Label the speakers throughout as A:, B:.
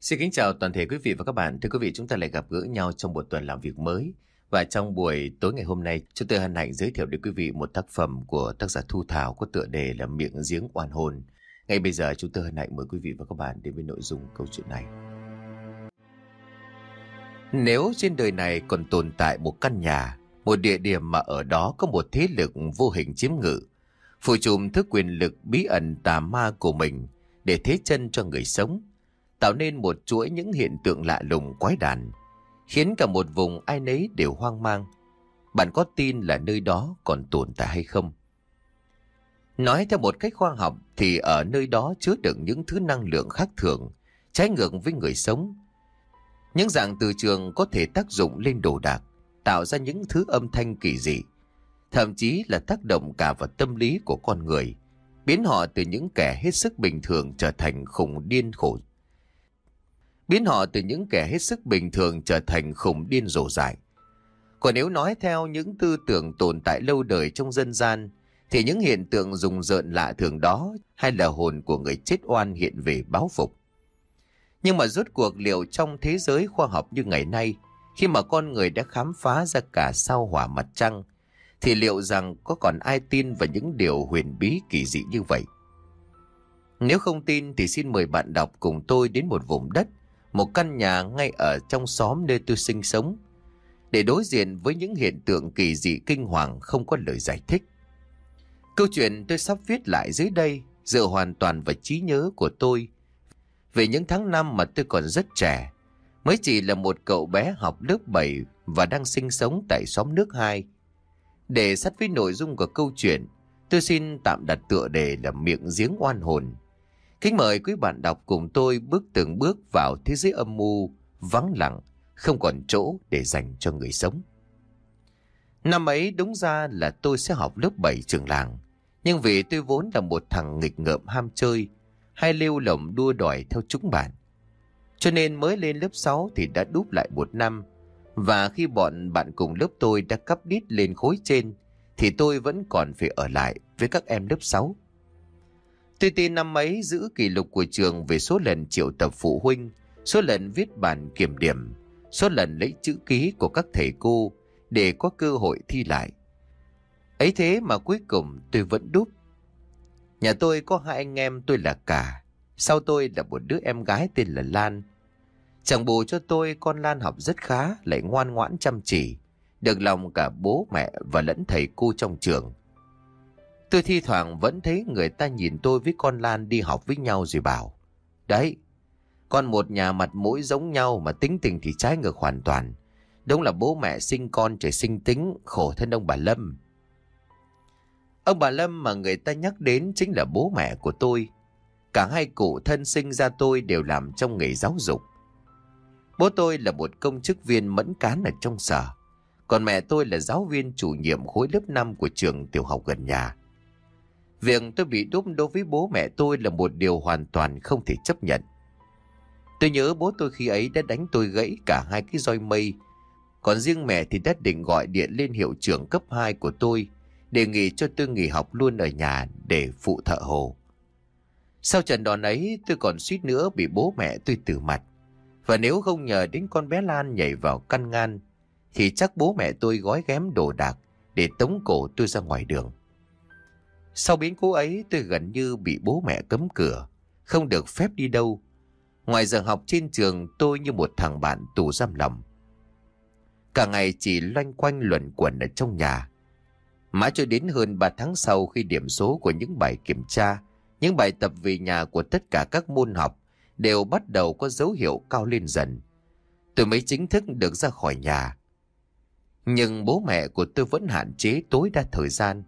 A: Xin kính chào toàn thể quý vị và các bạn. Thưa quý vị, chúng ta lại gặp gỡ nhau trong một tuần làm việc mới. Và trong buổi tối ngày hôm nay, chúng tôi hân hạnh giới thiệu đến quý vị một tác phẩm của tác giả Thu Thảo có tựa đề là Miệng giếng oan hồn. Ngay bây giờ chúng tôi hân hạnh mời quý vị và các bạn đến với nội dung câu chuyện này. Nếu trên đời này còn tồn tại một căn nhà, một địa điểm mà ở đó có một thế lực vô hình chiếm ngự, phụ trùm thức quyền lực bí ẩn tà ma của mình để thế chân cho người sống – tạo nên một chuỗi những hiện tượng lạ lùng quái đản, khiến cả một vùng ai nấy đều hoang mang. Bạn có tin là nơi đó còn tồn tại hay không? Nói theo một cách khoa học thì ở nơi đó chứa đựng những thứ năng lượng khác thường, trái ngược với người sống. Những dạng từ trường có thể tác dụng lên đồ đạc, tạo ra những thứ âm thanh kỳ dị, thậm chí là tác động cả vào tâm lý của con người, biến họ từ những kẻ hết sức bình thường trở thành khủng điên khổ biến họ từ những kẻ hết sức bình thường trở thành khủng điên rồ dại. Còn nếu nói theo những tư tưởng tồn tại lâu đời trong dân gian, thì những hiện tượng rùng rợn lạ thường đó hay là hồn của người chết oan hiện về báo phục. Nhưng mà rốt cuộc liệu trong thế giới khoa học như ngày nay, khi mà con người đã khám phá ra cả sao hỏa mặt trăng, thì liệu rằng có còn ai tin vào những điều huyền bí kỳ dị như vậy? Nếu không tin thì xin mời bạn đọc cùng tôi đến một vùng đất một căn nhà ngay ở trong xóm nơi tôi sinh sống, để đối diện với những hiện tượng kỳ dị kinh hoàng không có lời giải thích. Câu chuyện tôi sắp viết lại dưới đây dựa hoàn toàn vào trí nhớ của tôi về những tháng năm mà tôi còn rất trẻ, mới chỉ là một cậu bé học lớp 7 và đang sinh sống tại xóm nước 2. Để sát với nội dung của câu chuyện, tôi xin tạm đặt tựa đề là miệng giếng oan hồn. Kính mời quý bạn đọc cùng tôi bước từng bước vào thế giới âm mưu, vắng lặng, không còn chỗ để dành cho người sống. Năm ấy đúng ra là tôi sẽ học lớp 7 trường làng, nhưng vì tôi vốn là một thằng nghịch ngợm ham chơi, hay lêu lỏng đua đòi theo chúng bạn. Cho nên mới lên lớp 6 thì đã đúp lại một năm, và khi bọn bạn cùng lớp tôi đã cấp đít lên khối trên, thì tôi vẫn còn phải ở lại với các em lớp 6. Tuy tin năm ấy giữ kỷ lục của trường về số lần triệu tập phụ huynh, số lần viết bản kiểm điểm, số lần lấy chữ ký của các thầy cô để có cơ hội thi lại. Ấy thế mà cuối cùng tôi vẫn đúp. Nhà tôi có hai anh em tôi là cả, sau tôi là một đứa em gái tên là Lan. Chẳng bù cho tôi con Lan học rất khá, lại ngoan ngoãn chăm chỉ, được lòng cả bố mẹ và lẫn thầy cô trong trường. Tôi thi thoảng vẫn thấy người ta nhìn tôi với con Lan đi học với nhau rồi bảo. Đấy, con một nhà mặt mũi giống nhau mà tính tình thì trái ngược hoàn toàn. Đúng là bố mẹ sinh con trời sinh tính, khổ thân ông bà Lâm. Ông bà Lâm mà người ta nhắc đến chính là bố mẹ của tôi. Cả hai cụ thân sinh ra tôi đều làm trong nghề giáo dục. Bố tôi là một công chức viên mẫn cán ở trong sở. Còn mẹ tôi là giáo viên chủ nhiệm khối lớp 5 của trường tiểu học gần nhà. Việc tôi bị đúp đối với bố mẹ tôi là một điều hoàn toàn không thể chấp nhận. Tôi nhớ bố tôi khi ấy đã đánh tôi gãy cả hai cái roi mây. Còn riêng mẹ thì đã định gọi điện lên hiệu trưởng cấp 2 của tôi, đề nghị cho tôi nghỉ học luôn ở nhà để phụ thợ hồ. Sau trận đòn ấy tôi còn suýt nữa bị bố mẹ tôi từ mặt. Và nếu không nhờ đến con bé Lan nhảy vào căn ngăn, thì chắc bố mẹ tôi gói ghém đồ đạc để tống cổ tôi ra ngoài đường. Sau biến cố ấy tôi gần như bị bố mẹ cấm cửa, không được phép đi đâu. Ngoài giờ học trên trường tôi như một thằng bạn tù giam lòng. Cả ngày chỉ loanh quanh luẩn quẩn ở trong nhà. Mãi cho đến hơn 3 tháng sau khi điểm số của những bài kiểm tra, những bài tập về nhà của tất cả các môn học đều bắt đầu có dấu hiệu cao lên dần. Tôi mới chính thức được ra khỏi nhà. Nhưng bố mẹ của tôi vẫn hạn chế tối đa thời gian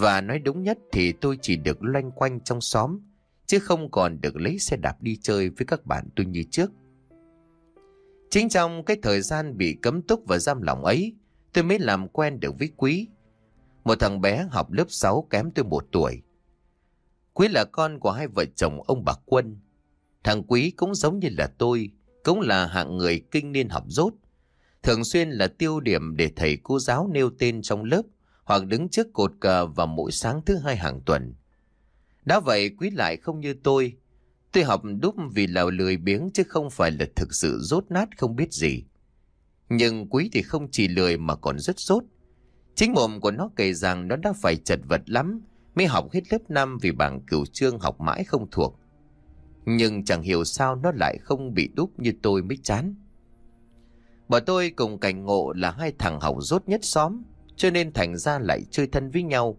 A: và nói đúng nhất thì tôi chỉ được loanh quanh trong xóm, chứ không còn được lấy xe đạp đi chơi với các bạn tôi như trước. Chính trong cái thời gian bị cấm túc và giam lỏng ấy, tôi mới làm quen được với Quý. Một thằng bé học lớp 6 kém tôi một tuổi. Quý là con của hai vợ chồng ông bà Quân. Thằng Quý cũng giống như là tôi, cũng là hạng người kinh niên học rốt. Thường xuyên là tiêu điểm để thầy cô giáo nêu tên trong lớp – hoặc đứng trước cột cờ vào mỗi sáng thứ hai hàng tuần. Đã vậy quý lại không như tôi. Tôi học đúc vì là lười biếng chứ không phải là thực sự rốt nát không biết gì. Nhưng quý thì không chỉ lười mà còn rất rốt. Chính mồm của nó kể rằng nó đã phải chật vật lắm mới học hết lớp 5 vì bảng cửu trương học mãi không thuộc. Nhưng chẳng hiểu sao nó lại không bị đúc như tôi mới chán. Bọn tôi cùng cảnh ngộ là hai thằng học rốt nhất xóm cho nên thành ra lại chơi thân với nhau.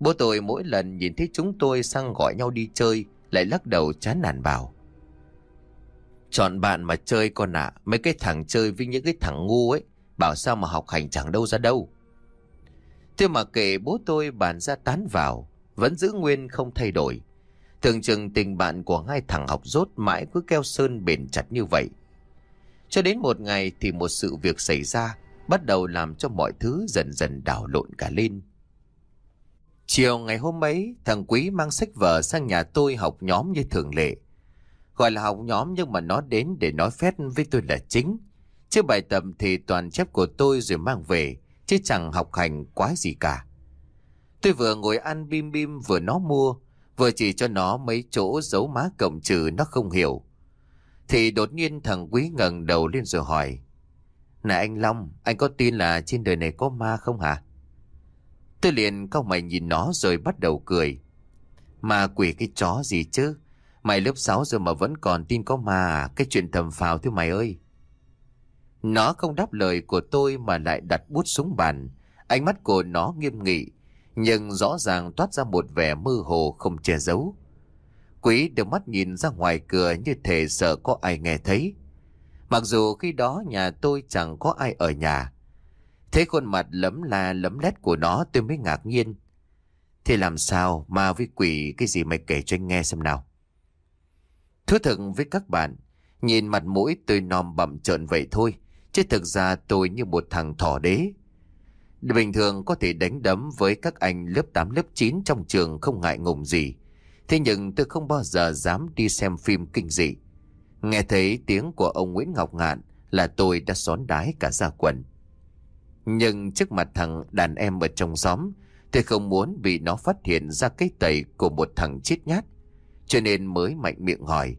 A: Bố tôi mỗi lần nhìn thấy chúng tôi sang gọi nhau đi chơi, lại lắc đầu chán nản bảo. Chọn bạn mà chơi con ạ, mấy cái thằng chơi với những cái thằng ngu ấy, bảo sao mà học hành chẳng đâu ra đâu. Thế mà kể bố tôi bàn ra tán vào, vẫn giữ nguyên không thay đổi. Thường chừng tình bạn của hai thằng học rốt mãi cứ keo sơn bền chặt như vậy. Cho đến một ngày thì một sự việc xảy ra bắt đầu làm cho mọi thứ dần dần đảo lộn cả lên. Chiều ngày hôm ấy, thằng Quý mang sách vở sang nhà tôi học nhóm như thường lệ. Gọi là học nhóm nhưng mà nó đến để nói phép với tôi là chính. Chứ bài tập thì toàn chép của tôi rồi mang về, chứ chẳng học hành quá gì cả. Tôi vừa ngồi ăn bim bim vừa nó mua, vừa chỉ cho nó mấy chỗ dấu má cộng trừ nó không hiểu. Thì đột nhiên thằng Quý ngẩng đầu lên rồi hỏi, này anh Long, anh có tin là trên đời này có ma không hả? Tôi liền cau mày nhìn nó rồi bắt đầu cười. Ma quỷ cái chó gì chứ? Mày lớp 6 rồi mà vẫn còn tin có ma à? Cái chuyện thầm phào thôi mày ơi. Nó không đáp lời của tôi mà lại đặt bút xuống bàn. Ánh mắt của nó nghiêm nghị, nhưng rõ ràng toát ra một vẻ mơ hồ không che giấu. Quý đưa mắt nhìn ra ngoài cửa như thể sợ có ai nghe thấy. Mặc dù khi đó nhà tôi chẳng có ai ở nhà. Thấy khuôn mặt lấm la lấm lét của nó tôi mới ngạc nhiên. Thì làm sao mà với quỷ cái gì mày kể cho anh nghe xem nào. Thú thực với các bạn, nhìn mặt mũi tôi nòm bậm trợn vậy thôi, chứ thực ra tôi như một thằng thỏ đế. Bình thường có thể đánh đấm với các anh lớp 8 lớp 9 trong trường không ngại ngùng gì. Thế nhưng tôi không bao giờ dám đi xem phim kinh dị. Nghe thấy tiếng của ông Nguyễn Ngọc Ngạn là tôi đã xón đái cả ra quần. Nhưng trước mặt thằng đàn em ở trong xóm, tôi không muốn bị nó phát hiện ra cái tẩy của một thằng chết nhát, cho nên mới mạnh miệng hỏi.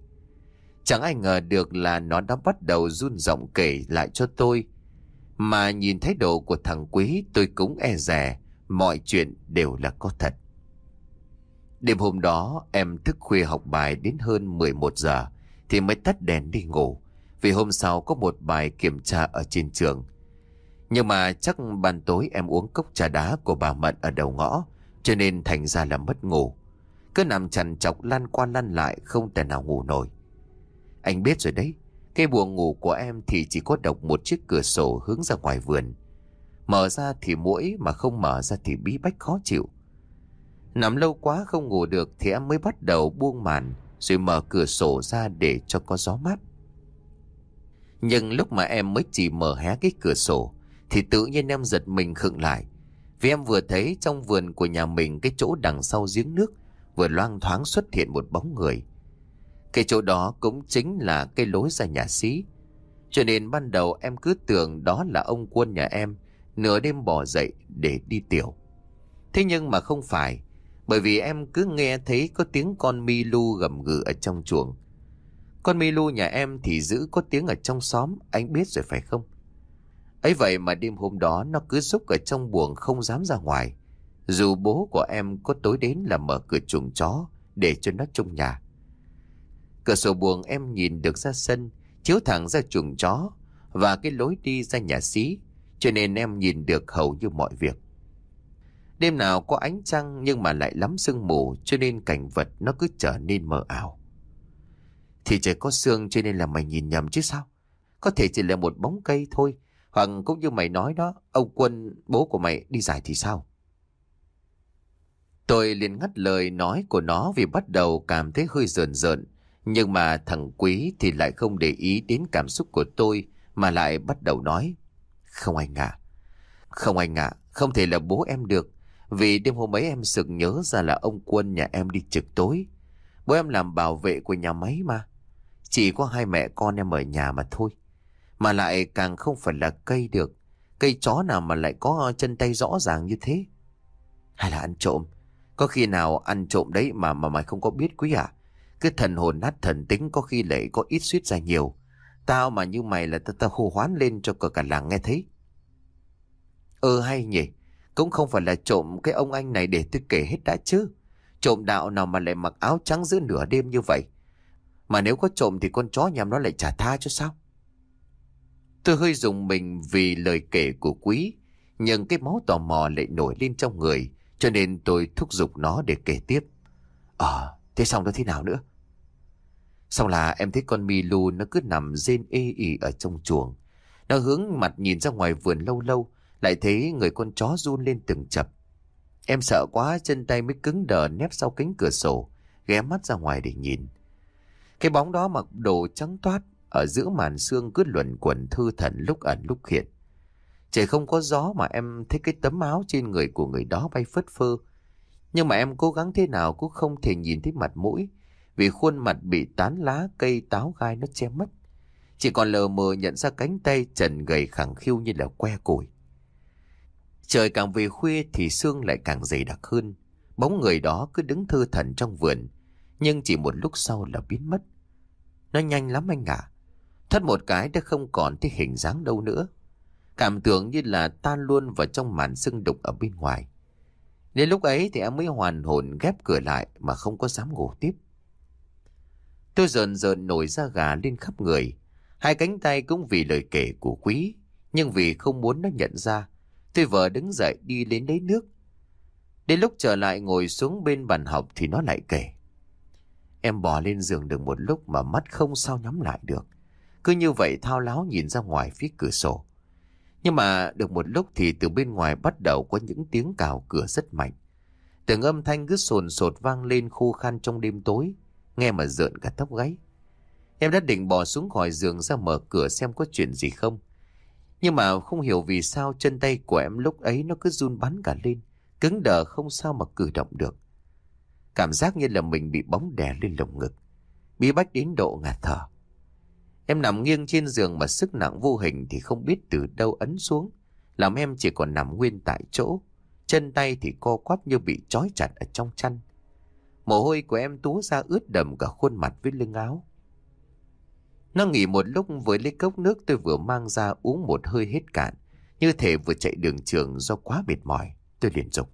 A: Chẳng ai ngờ được là nó đã bắt đầu run giọng kể lại cho tôi. Mà nhìn thái độ của thằng quý tôi cũng e rè, mọi chuyện đều là có thật. Đêm hôm đó em thức khuya học bài đến hơn 11 giờ thì mới tắt đèn đi ngủ, vì hôm sau có một bài kiểm tra ở trên trường. Nhưng mà chắc ban tối em uống cốc trà đá của bà Mận ở đầu ngõ, cho nên thành ra là mất ngủ. Cứ nằm chằn chọc lăn qua lăn lại không thể nào ngủ nổi. Anh biết rồi đấy, cái buồng ngủ của em thì chỉ có độc một chiếc cửa sổ hướng ra ngoài vườn. Mở ra thì mũi mà không mở ra thì bí bách khó chịu. Nằm lâu quá không ngủ được thì em mới bắt đầu buông màn rồi mở cửa sổ ra để cho có gió mát. Nhưng lúc mà em mới chỉ mở hé cái cửa sổ thì tự nhiên em giật mình khựng lại. Vì em vừa thấy trong vườn của nhà mình cái chỗ đằng sau giếng nước vừa loang thoáng xuất hiện một bóng người. Cái chỗ đó cũng chính là cái lối ra nhà sĩ. Cho nên ban đầu em cứ tưởng đó là ông quân nhà em nửa đêm bỏ dậy để đi tiểu. Thế nhưng mà không phải, bởi vì em cứ nghe thấy có tiếng con mi lu gầm gừ ở trong chuồng. Con mi lu nhà em thì giữ có tiếng ở trong xóm, anh biết rồi phải không? ấy vậy mà đêm hôm đó nó cứ rúc ở trong buồng không dám ra ngoài. Dù bố của em có tối đến là mở cửa chuồng chó để cho nó trong nhà. Cửa sổ buồng em nhìn được ra sân, chiếu thẳng ra chuồng chó và cái lối đi ra nhà xí, cho nên em nhìn được hầu như mọi việc. Đêm nào có ánh trăng nhưng mà lại lắm sương mù cho nên cảnh vật nó cứ trở nên mờ ảo. Thì trời có sương cho nên là mày nhìn nhầm chứ sao? Có thể chỉ là một bóng cây thôi. Hoặc cũng như mày nói đó, ông quân bố của mày đi giải thì sao? Tôi liền ngắt lời nói của nó vì bắt đầu cảm thấy hơi rờn rợn. Nhưng mà thằng Quý thì lại không để ý đến cảm xúc của tôi mà lại bắt đầu nói. Không anh ạ, không anh ạ, không thể là bố em được. Vì đêm hôm ấy em sực nhớ ra là ông Quân nhà em đi trực tối. Bố em làm bảo vệ của nhà máy mà. Chỉ có hai mẹ con em ở nhà mà thôi. Mà lại càng không phải là cây được. Cây chó nào mà lại có chân tay rõ ràng như thế. Hay là ăn trộm. Có khi nào ăn trộm đấy mà mà mày không có biết quý à? Cứ thần hồn nát thần tính có khi lại có ít suýt ra nhiều. Tao mà như mày là tao ta hô hoán lên cho cả cả làng nghe thấy. Ờ hay nhỉ. Cũng không phải là trộm cái ông anh này để tôi kể hết đã chứ Trộm đạo nào mà lại mặc áo trắng giữa nửa đêm như vậy Mà nếu có trộm thì con chó nhằm nó lại trả tha cho sao Tôi hơi dùng mình vì lời kể của quý Nhưng cái máu tò mò lại nổi lên trong người Cho nên tôi thúc giục nó để kể tiếp Ờ, thế xong đó thế nào nữa Xong là em thấy con Milu nó cứ nằm rên ê ỉ ở trong chuồng Nó hướng mặt nhìn ra ngoài vườn lâu lâu lại thấy người con chó run lên từng chập. Em sợ quá chân tay mới cứng đờ nép sau cánh cửa sổ, ghé mắt ra ngoài để nhìn. Cái bóng đó mặc đồ trắng toát, ở giữa màn xương cứ luẩn quẩn thư thần lúc ẩn lúc hiện. Trời không có gió mà em thấy cái tấm áo trên người của người đó bay phất phơ. Nhưng mà em cố gắng thế nào cũng không thể nhìn thấy mặt mũi, vì khuôn mặt bị tán lá cây táo gai nó che mất. Chỉ còn lờ mờ nhận ra cánh tay trần gầy khẳng khiu như là que củi. Trời càng về khuya thì sương lại càng dày đặc hơn. Bóng người đó cứ đứng thư thần trong vườn, nhưng chỉ một lúc sau là biến mất. Nó nhanh lắm anh ạ. À. Thất một cái đã không còn thấy hình dáng đâu nữa. Cảm tưởng như là tan luôn vào trong màn sương đục ở bên ngoài. Đến lúc ấy thì em mới hoàn hồn ghép cửa lại mà không có dám ngủ tiếp. Tôi rợn rợn nổi ra gà lên khắp người. Hai cánh tay cũng vì lời kể của quý, nhưng vì không muốn nó nhận ra Tôi vợ đứng dậy đi đến lấy nước. Đến lúc trở lại ngồi xuống bên bàn học thì nó lại kể. Em bò lên giường được một lúc mà mắt không sao nhắm lại được. Cứ như vậy thao láo nhìn ra ngoài phía cửa sổ. Nhưng mà được một lúc thì từ bên ngoài bắt đầu có những tiếng cào cửa rất mạnh. Từng âm thanh cứ sồn sột vang lên khô khan trong đêm tối, nghe mà rợn cả tóc gáy. Em đã định bò xuống khỏi giường ra mở cửa xem có chuyện gì không. Nhưng mà không hiểu vì sao chân tay của em lúc ấy nó cứ run bắn cả lên, cứng đờ không sao mà cử động được. Cảm giác như là mình bị bóng đè lên lồng ngực, bí bách đến độ ngạt thở. Em nằm nghiêng trên giường mà sức nặng vô hình thì không biết từ đâu ấn xuống, làm em chỉ còn nằm nguyên tại chỗ, chân tay thì co quắp như bị trói chặt ở trong chăn. Mồ hôi của em túa ra ướt đầm cả khuôn mặt với lưng áo. Nó nghỉ một lúc với lấy cốc nước tôi vừa mang ra uống một hơi hết cạn. Như thể vừa chạy đường trường do quá mệt mỏi. Tôi liền dục.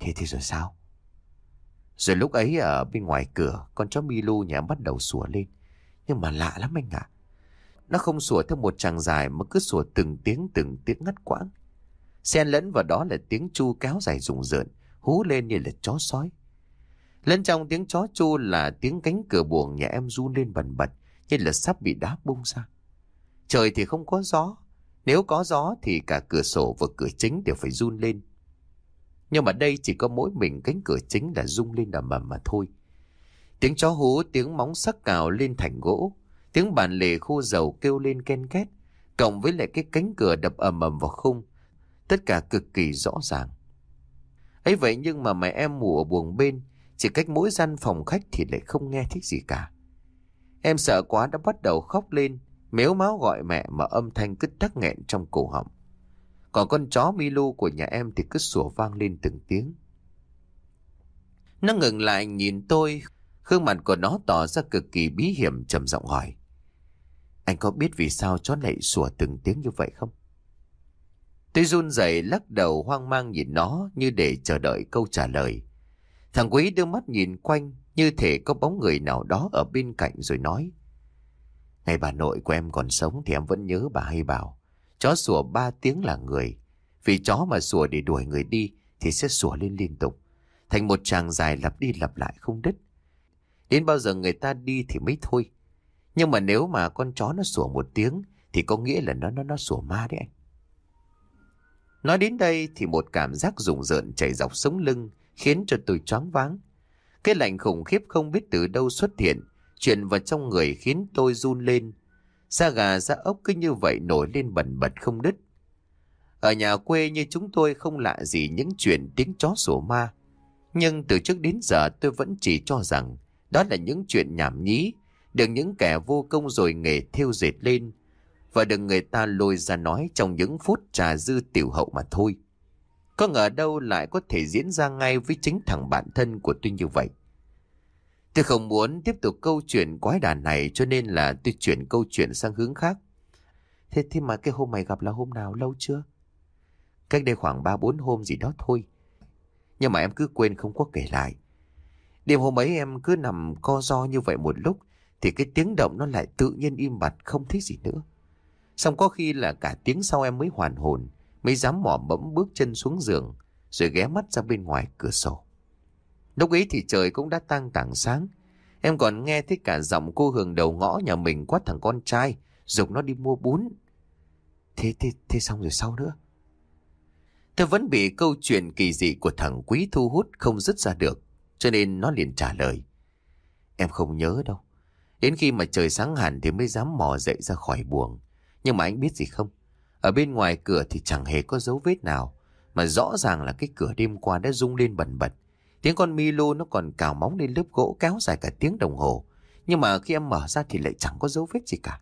A: Thế thì rồi sao? Rồi lúc ấy ở bên ngoài cửa, con chó Milu nhà bắt đầu sủa lên. Nhưng mà lạ lắm anh ạ. Nó không sủa theo một tràng dài mà cứ sủa từng tiếng từng tiếng ngắt quãng. Xen lẫn vào đó là tiếng chu kéo dài rùng rợn, hú lên như là chó sói. Lẫn trong tiếng chó chu là tiếng cánh cửa buồng nhà em run lên bần bật, như là sắp bị đá bung ra. Trời thì không có gió, nếu có gió thì cả cửa sổ và cửa chính đều phải run lên. Nhưng mà đây chỉ có mỗi mình cánh cửa chính là rung lên đầm ầm mà thôi. Tiếng chó hú, tiếng móng sắc cào lên thành gỗ, tiếng bàn lề khô dầu kêu lên ken két, cộng với lại cái cánh cửa đập ầm ầm vào khung, tất cả cực kỳ rõ ràng. ấy vậy nhưng mà mẹ em ngủ ở buồng bên, chỉ cách mỗi gian phòng khách thì lại không nghe thích gì cả. Em sợ quá đã bắt đầu khóc lên, méo máu gọi mẹ mà âm thanh cứ tắc nghẹn trong cổ họng. Còn con chó Milu của nhà em thì cứ sủa vang lên từng tiếng. Nó ngừng lại nhìn tôi, gương mặt của nó tỏ ra cực kỳ bí hiểm trầm giọng hỏi. Anh có biết vì sao chó này sủa từng tiếng như vậy không? Tôi run rẩy lắc đầu hoang mang nhìn nó như để chờ đợi câu trả lời. Thằng quý đưa mắt nhìn quanh như thể có bóng người nào đó ở bên cạnh rồi nói. Ngày bà nội của em còn sống thì em vẫn nhớ bà hay bảo. Chó sủa ba tiếng là người. Vì chó mà sủa để đuổi người đi thì sẽ sủa lên liên tục. Thành một tràng dài lặp đi lặp lại không đứt. Đến bao giờ người ta đi thì mới thôi. Nhưng mà nếu mà con chó nó sủa một tiếng thì có nghĩa là nó nó nó sủa ma đấy anh. Nói đến đây thì một cảm giác rùng rợn chảy dọc sống lưng khiến cho tôi choáng váng. Cái lạnh khủng khiếp không biết từ đâu xuất hiện, chuyện vào trong người khiến tôi run lên. Da gà da ốc cứ như vậy nổi lên bẩn bật không đứt. Ở nhà quê như chúng tôi không lạ gì những chuyện tiếng chó sủa ma. Nhưng từ trước đến giờ tôi vẫn chỉ cho rằng đó là những chuyện nhảm nhí, được những kẻ vô công rồi nghề thiêu dệt lên và được người ta lôi ra nói trong những phút trà dư tiểu hậu mà thôi. Có ngờ đâu lại có thể diễn ra ngay với chính thằng bản thân của tôi như vậy. Tôi không muốn tiếp tục câu chuyện quái đản này cho nên là tôi chuyển câu chuyện sang hướng khác. Thế thì mà cái hôm mày gặp là hôm nào lâu chưa? Cách đây khoảng 3-4 hôm gì đó thôi. Nhưng mà em cứ quên không có kể lại. Đêm hôm ấy em cứ nằm co do như vậy một lúc thì cái tiếng động nó lại tự nhiên im bặt không thích gì nữa. Xong có khi là cả tiếng sau em mới hoàn hồn mới dám mỏ mẫm bước chân xuống giường, rồi ghé mắt ra bên ngoài cửa sổ. Lúc ấy thì trời cũng đã tăng tảng sáng, em còn nghe thấy cả giọng cô hường đầu ngõ nhà mình quát thằng con trai, dục nó đi mua bún. Thế, thế, thế xong rồi sau nữa? Tôi vẫn bị câu chuyện kỳ dị của thằng Quý thu hút không dứt ra được, cho nên nó liền trả lời. Em không nhớ đâu. Đến khi mà trời sáng hẳn thì mới dám mò dậy ra khỏi buồng. Nhưng mà anh biết gì không? Ở bên ngoài cửa thì chẳng hề có dấu vết nào, mà rõ ràng là cái cửa đêm qua đã rung lên bẩn bật. Tiếng con Milo nó còn cào móng lên lớp gỗ kéo dài cả tiếng đồng hồ, nhưng mà khi em mở ra thì lại chẳng có dấu vết gì cả.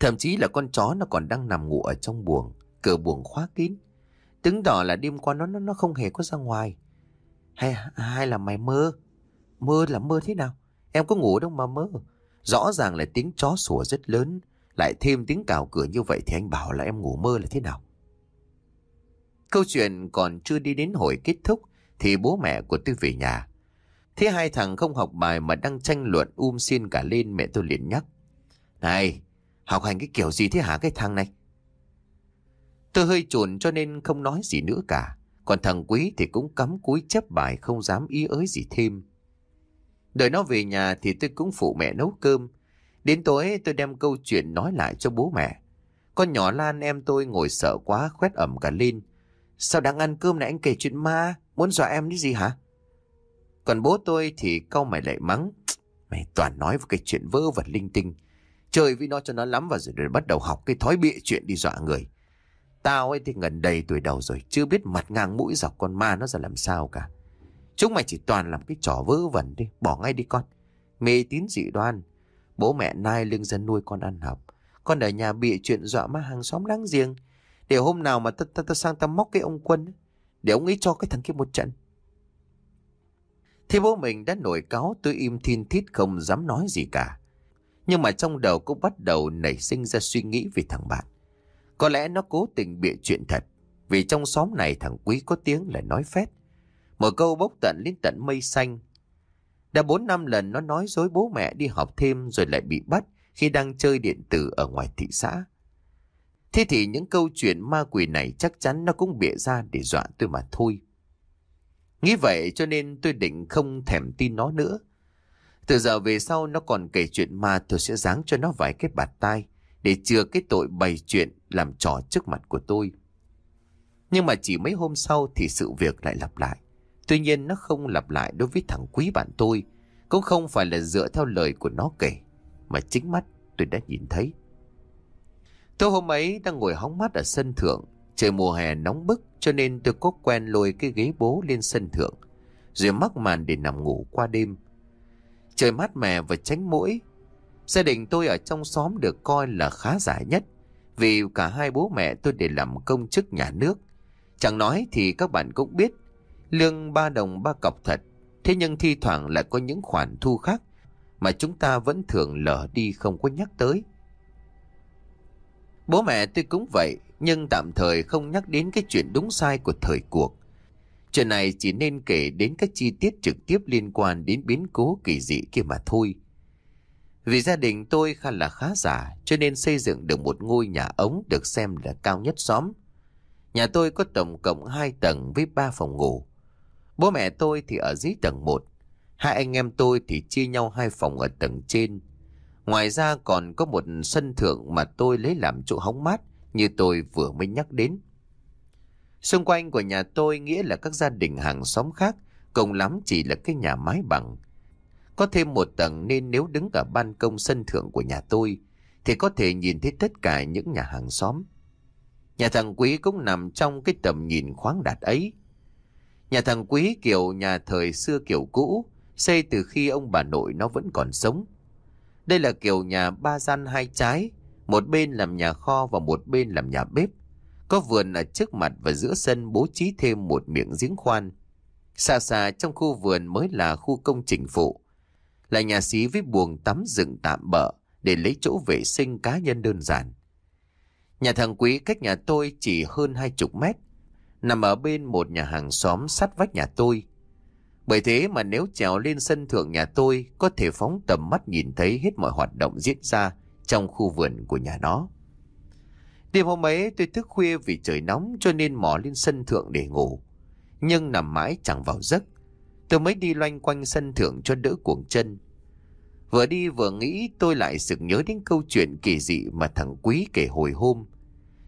A: Thậm chí là con chó nó còn đang nằm ngủ ở trong buồng, cửa buồng khóa kín. Chứng tỏ là đêm qua nó nó nó không hề có ra ngoài. Hay hay là mày mơ? Mơ là mơ thế nào? Em có ngủ đâu mà mơ. Rõ ràng là tiếng chó sủa rất lớn, lại thêm tiếng cào cửa như vậy thì anh bảo là em ngủ mơ là thế nào? Câu chuyện còn chưa đi đến hồi kết thúc thì bố mẹ của tôi về nhà. Thế hai thằng không học bài mà đang tranh luận um xin cả lên mẹ tôi liền nhắc. Này, học hành cái kiểu gì thế hả cái thằng này? Tôi hơi trồn cho nên không nói gì nữa cả. Còn thằng Quý thì cũng cắm cúi chép bài không dám ý ới gì thêm. Đợi nó về nhà thì tôi cũng phụ mẹ nấu cơm Đến tối tôi đem câu chuyện nói lại cho bố mẹ. Con nhỏ Lan em tôi ngồi sợ quá khoét ẩm cả lên. Sao đang ăn cơm này anh kể chuyện ma, muốn dọa em cái gì hả? Còn bố tôi thì câu mày lại mắng. Mày toàn nói về cái chuyện vơ vẩn linh tinh. trời vì nó cho nó lắm và rồi, rồi bắt đầu học cái thói bịa chuyện đi dọa người. Tao ấy thì gần đầy tuổi đầu rồi, chưa biết mặt ngang mũi dọc con ma nó ra làm sao cả. Chúng mày chỉ toàn làm cái trò vớ vẩn đi, bỏ ngay đi con. Mê tín dị đoan. Bố mẹ Nai lưng dân nuôi con ăn học. Con ở nhà bị chuyện dọa má hàng xóm láng giềng. Để hôm nào mà ta, ta, ta sang ta móc cái ông quân. Để ông ấy cho cái thằng kia một trận. Thế bố mình đã nổi cáo tôi im thiên thít không dám nói gì cả. Nhưng mà trong đầu cũng bắt đầu nảy sinh ra suy nghĩ về thằng bạn. Có lẽ nó cố tình bịa chuyện thật. Vì trong xóm này thằng Quý có tiếng là nói phét. Một câu bốc tận đến tận mây xanh đã 4 năm lần nó nói dối bố mẹ đi học thêm rồi lại bị bắt khi đang chơi điện tử ở ngoài thị xã. Thế thì những câu chuyện ma quỷ này chắc chắn nó cũng bịa ra để dọa tôi mà thôi. Nghĩ vậy cho nên tôi định không thèm tin nó nữa. Từ giờ về sau nó còn kể chuyện ma tôi sẽ giáng cho nó vài cái bạt tai để chừa cái tội bày chuyện làm trò trước mặt của tôi. Nhưng mà chỉ mấy hôm sau thì sự việc lại lặp lại. Tuy nhiên nó không lặp lại đối với thằng quý bạn tôi, cũng không phải là dựa theo lời của nó kể, mà chính mắt tôi đã nhìn thấy. Tôi hôm ấy đang ngồi hóng mắt ở sân thượng, trời mùa hè nóng bức cho nên tôi có quen lôi cái ghế bố lên sân thượng, rồi mắc màn để nằm ngủ qua đêm. Trời mát mẻ và tránh mũi, gia đình tôi ở trong xóm được coi là khá giả nhất, vì cả hai bố mẹ tôi đều làm công chức nhà nước. Chẳng nói thì các bạn cũng biết lương ba đồng ba cọc thật, thế nhưng thi thoảng lại có những khoản thu khác mà chúng ta vẫn thường lờ đi không có nhắc tới. Bố mẹ tôi cũng vậy, nhưng tạm thời không nhắc đến cái chuyện đúng sai của thời cuộc. Chuyện này chỉ nên kể đến các chi tiết trực tiếp liên quan đến biến cố kỳ dị kia mà thôi. Vì gia đình tôi khá là khá giả, cho nên xây dựng được một ngôi nhà ống được xem là cao nhất xóm. Nhà tôi có tổng cộng hai tầng với ba phòng ngủ. Bố mẹ tôi thì ở dưới tầng 1. Hai anh em tôi thì chia nhau hai phòng ở tầng trên. Ngoài ra còn có một sân thượng mà tôi lấy làm chỗ hóng mát như tôi vừa mới nhắc đến. Xung quanh của nhà tôi nghĩa là các gia đình hàng xóm khác, cùng lắm chỉ là cái nhà mái bằng. Có thêm một tầng nên nếu đứng ở ban công sân thượng của nhà tôi thì có thể nhìn thấy tất cả những nhà hàng xóm. Nhà thằng Quý cũng nằm trong cái tầm nhìn khoáng đạt ấy. Nhà thằng Quý kiểu nhà thời xưa kiểu cũ, xây từ khi ông bà nội nó vẫn còn sống. Đây là kiểu nhà ba gian hai trái, một bên làm nhà kho và một bên làm nhà bếp. Có vườn ở trước mặt và giữa sân bố trí thêm một miệng giếng khoan. Xa xa trong khu vườn mới là khu công trình phụ. Là nhà xí với buồng tắm dựng tạm bỡ để lấy chỗ vệ sinh cá nhân đơn giản. Nhà thằng Quý cách nhà tôi chỉ hơn hai chục mét nằm ở bên một nhà hàng xóm sát vách nhà tôi. Bởi thế mà nếu trèo lên sân thượng nhà tôi có thể phóng tầm mắt nhìn thấy hết mọi hoạt động diễn ra trong khu vườn của nhà nó. Đêm hôm ấy tôi thức khuya vì trời nóng cho nên mò lên sân thượng để ngủ. Nhưng nằm mãi chẳng vào giấc. Tôi mới đi loanh quanh sân thượng cho đỡ cuồng chân. Vừa đi vừa nghĩ tôi lại sực nhớ đến câu chuyện kỳ dị mà thằng Quý kể hồi hôm.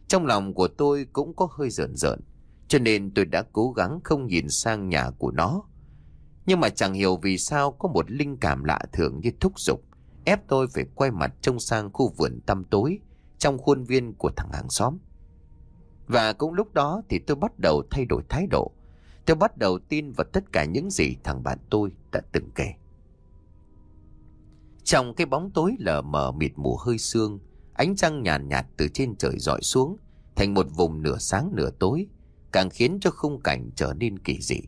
A: Trong lòng của tôi cũng có hơi rợn rợn. Cho nên tôi đã cố gắng không nhìn sang nhà của nó Nhưng mà chẳng hiểu vì sao có một linh cảm lạ thường như thúc giục Ép tôi phải quay mặt trông sang khu vườn tăm tối Trong khuôn viên của thằng hàng xóm Và cũng lúc đó thì tôi bắt đầu thay đổi thái độ Tôi bắt đầu tin vào tất cả những gì thằng bạn tôi đã từng kể Trong cái bóng tối lờ mờ mịt mù hơi sương Ánh trăng nhàn nhạt, nhạt từ trên trời dọi xuống Thành một vùng nửa sáng nửa tối càng khiến cho khung cảnh trở nên kỳ dị.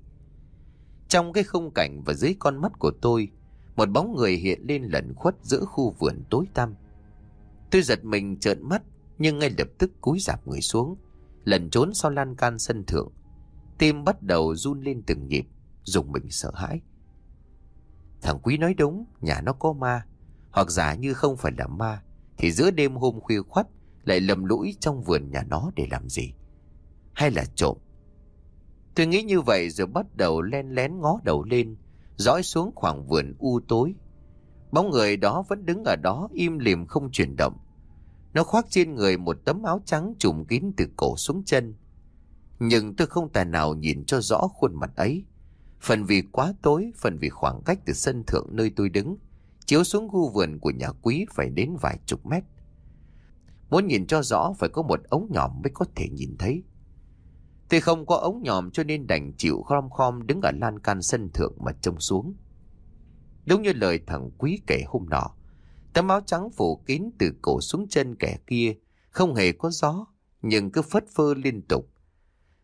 A: Trong cái khung cảnh và dưới con mắt của tôi, một bóng người hiện lên lẩn khuất giữa khu vườn tối tăm. Tôi giật mình trợn mắt, nhưng ngay lập tức cúi dạp người xuống, lẩn trốn sau lan can sân thượng. Tim bắt đầu run lên từng nhịp, dùng mình sợ hãi. Thằng Quý nói đúng, nhà nó có ma, hoặc giả như không phải là ma, thì giữa đêm hôm khuya khoắt lại lầm lũi trong vườn nhà nó để làm gì hay là trộm. Tôi nghĩ như vậy rồi bắt đầu len lén ngó đầu lên, dõi xuống khoảng vườn u tối. Bóng người đó vẫn đứng ở đó im lìm không chuyển động. Nó khoác trên người một tấm áo trắng trùm kín từ cổ xuống chân. Nhưng tôi không tài nào nhìn cho rõ khuôn mặt ấy. Phần vì quá tối, phần vì khoảng cách từ sân thượng nơi tôi đứng, chiếu xuống khu vườn của nhà quý phải đến vài chục mét. Muốn nhìn cho rõ phải có một ống nhòm mới có thể nhìn thấy. Tuy không có ống nhòm cho nên đành chịu khom khom đứng ở lan can sân thượng mà trông xuống. Đúng như lời thằng Quý kể hôm nọ, tấm áo trắng phủ kín từ cổ xuống chân kẻ kia, không hề có gió, nhưng cứ phất phơ liên tục.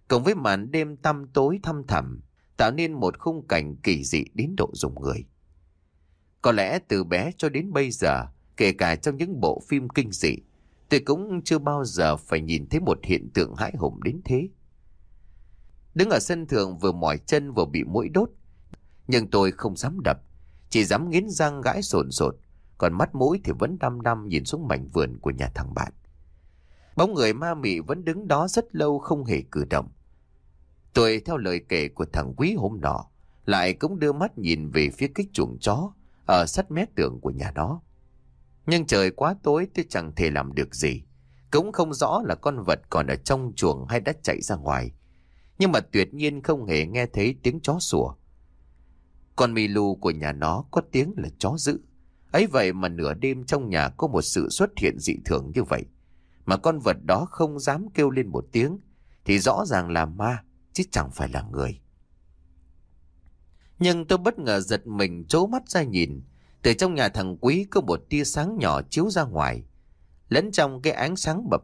A: Cộng với màn đêm tăm tối thăm thẳm, tạo nên một khung cảnh kỳ dị đến độ dùng người. Có lẽ từ bé cho đến bây giờ, kể cả trong những bộ phim kinh dị, tôi cũng chưa bao giờ phải nhìn thấy một hiện tượng hãi hùng đến thế. Đứng ở sân thượng vừa mỏi chân vừa bị mũi đốt. Nhưng tôi không dám đập, chỉ dám nghiến răng gãi sồn sột, còn mắt mũi thì vẫn đăm đăm nhìn xuống mảnh vườn của nhà thằng bạn. Bóng người ma mị vẫn đứng đó rất lâu không hề cử động. Tôi theo lời kể của thằng quý hôm nọ, lại cũng đưa mắt nhìn về phía kích chuồng chó ở sát mé tường của nhà nó, Nhưng trời quá tối tôi chẳng thể làm được gì. Cũng không rõ là con vật còn ở trong chuồng hay đã chạy ra ngoài nhưng mà tuyệt nhiên không hề nghe thấy tiếng chó sủa. Con Milu của nhà nó có tiếng là chó dữ. Ấy vậy mà nửa đêm trong nhà có một sự xuất hiện dị thường như vậy. Mà con vật đó không dám kêu lên một tiếng thì rõ ràng là ma chứ chẳng phải là người. Nhưng tôi bất ngờ giật mình trố mắt ra nhìn. Từ trong nhà thằng Quý có một tia sáng nhỏ chiếu ra ngoài. Lẫn trong cái ánh sáng bập,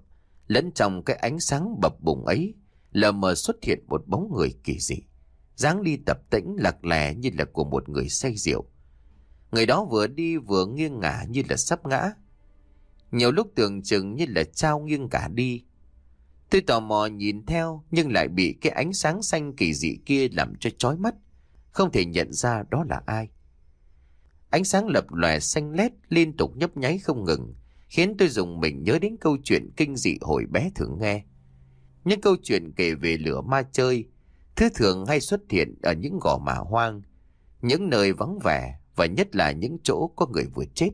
A: lẫn trong cái ánh sáng bập bùng ấy lờ mờ xuất hiện một bóng người kỳ dị. dáng đi tập tĩnh lạc lẻ như là của một người say rượu. Người đó vừa đi vừa nghiêng ngả như là sắp ngã. Nhiều lúc tưởng chừng như là trao nghiêng cả đi. Tôi tò mò nhìn theo nhưng lại bị cái ánh sáng xanh kỳ dị kia làm cho chói mắt. Không thể nhận ra đó là ai. Ánh sáng lập lòe xanh lét liên tục nhấp nháy không ngừng khiến tôi dùng mình nhớ đến câu chuyện kinh dị hồi bé thường nghe. Những câu chuyện kể về lửa ma chơi, thứ thường hay xuất hiện ở những gò mả hoang, những nơi vắng vẻ và nhất là những chỗ có người vừa chết.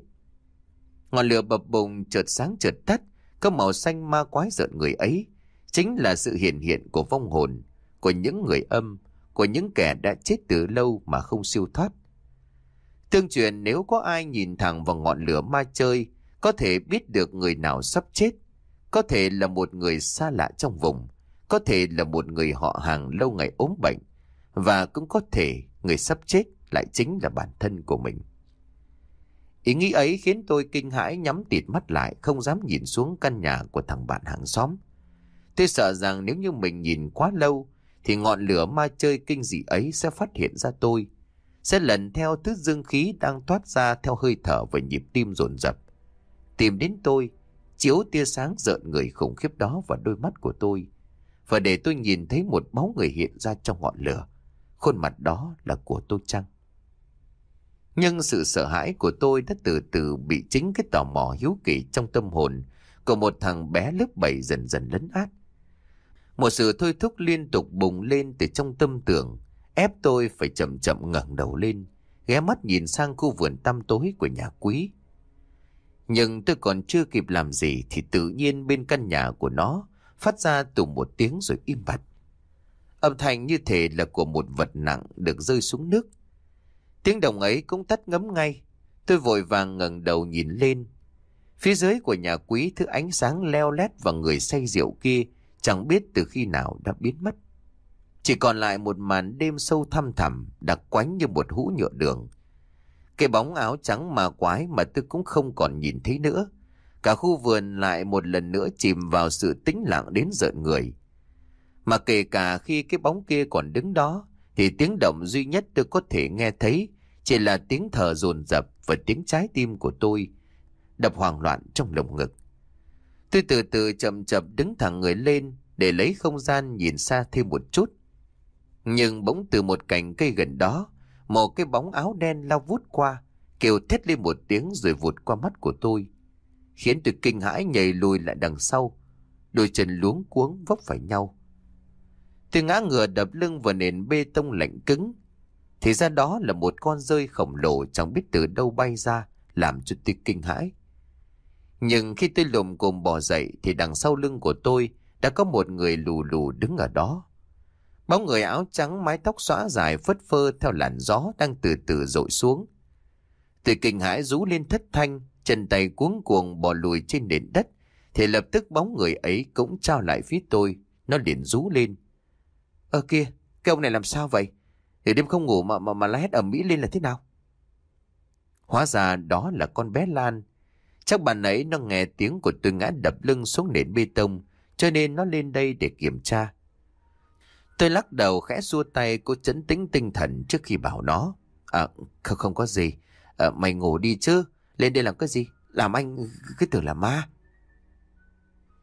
A: Ngọn lửa bập bùng chợt sáng chợt tắt, có màu xanh ma quái rợn người ấy, chính là sự hiện hiện của vong hồn, của những người âm, của những kẻ đã chết từ lâu mà không siêu thoát. Tương truyền nếu có ai nhìn thẳng vào ngọn lửa ma chơi, có thể biết được người nào sắp chết có thể là một người xa lạ trong vùng, có thể là một người họ hàng lâu ngày ốm bệnh, và cũng có thể người sắp chết lại chính là bản thân của mình. Ý nghĩ ấy khiến tôi kinh hãi nhắm tịt mắt lại, không dám nhìn xuống căn nhà của thằng bạn hàng xóm. Tôi sợ rằng nếu như mình nhìn quá lâu, thì ngọn lửa ma chơi kinh dị ấy sẽ phát hiện ra tôi, sẽ lần theo thứ dương khí đang toát ra theo hơi thở và nhịp tim dồn dập tìm đến tôi chiếu tia sáng rợn người khủng khiếp đó vào đôi mắt của tôi. Và để tôi nhìn thấy một bóng người hiện ra trong ngọn lửa. Khuôn mặt đó là của tôi chăng? Nhưng sự sợ hãi của tôi đã từ từ bị chính cái tò mò hiếu kỳ trong tâm hồn của một thằng bé lớp bảy dần dần lấn át. Một sự thôi thúc liên tục bùng lên từ trong tâm tưởng, ép tôi phải chậm chậm ngẩng đầu lên, ghé mắt nhìn sang khu vườn tăm tối của nhà quý. Nhưng tôi còn chưa kịp làm gì thì tự nhiên bên căn nhà của nó phát ra từ một tiếng rồi im bặt. Âm thanh như thể là của một vật nặng được rơi xuống nước. Tiếng đồng ấy cũng tắt ngấm ngay. Tôi vội vàng ngẩng đầu nhìn lên. Phía dưới của nhà quý thứ ánh sáng leo lét và người say rượu kia chẳng biết từ khi nào đã biến mất. Chỉ còn lại một màn đêm sâu thăm thẳm đặc quánh như một hũ nhựa đường cái bóng áo trắng mà quái mà tôi cũng không còn nhìn thấy nữa. Cả khu vườn lại một lần nữa chìm vào sự tĩnh lặng đến rợn người. Mà kể cả khi cái bóng kia còn đứng đó, thì tiếng động duy nhất tôi có thể nghe thấy chỉ là tiếng thở dồn dập và tiếng trái tim của tôi đập hoảng loạn trong lồng ngực. Tôi từ từ chậm chậm đứng thẳng người lên để lấy không gian nhìn xa thêm một chút. Nhưng bỗng từ một cành cây gần đó, một cái bóng áo đen lao vút qua, kêu thét lên một tiếng rồi vụt qua mắt của tôi, khiến tôi kinh hãi nhảy lùi lại đằng sau, đôi chân luống cuống vấp phải nhau. Tôi ngã ngửa đập lưng vào nền bê tông lạnh cứng, thì ra đó là một con rơi khổng lồ chẳng biết từ đâu bay ra, làm cho tôi kinh hãi. Nhưng khi tôi lùm cồm bò dậy thì đằng sau lưng của tôi đã có một người lù lù đứng ở đó. Bóng người áo trắng mái tóc xóa dài phất phơ theo làn gió đang từ từ rội xuống. Từ kinh hãi rú lên thất thanh, chân tay cuống cuồng bò lùi trên nền đất, thì lập tức bóng người ấy cũng trao lại phía tôi, nó liền rú lên. Ơ kia, cái ông này làm sao vậy? Để đêm không ngủ mà mà mà la hét ở Mỹ lên là thế nào? Hóa ra đó là con bé Lan. Chắc bạn ấy nó nghe tiếng của tôi ngã đập lưng xuống nền bê tông, cho nên nó lên đây để kiểm tra. Tôi lắc đầu khẽ xua tay cô chấn tĩnh tinh thần trước khi bảo nó. À, không, không có gì. À, mày ngủ đi chứ. Lên đây làm cái gì? Làm anh cứ tưởng là ma.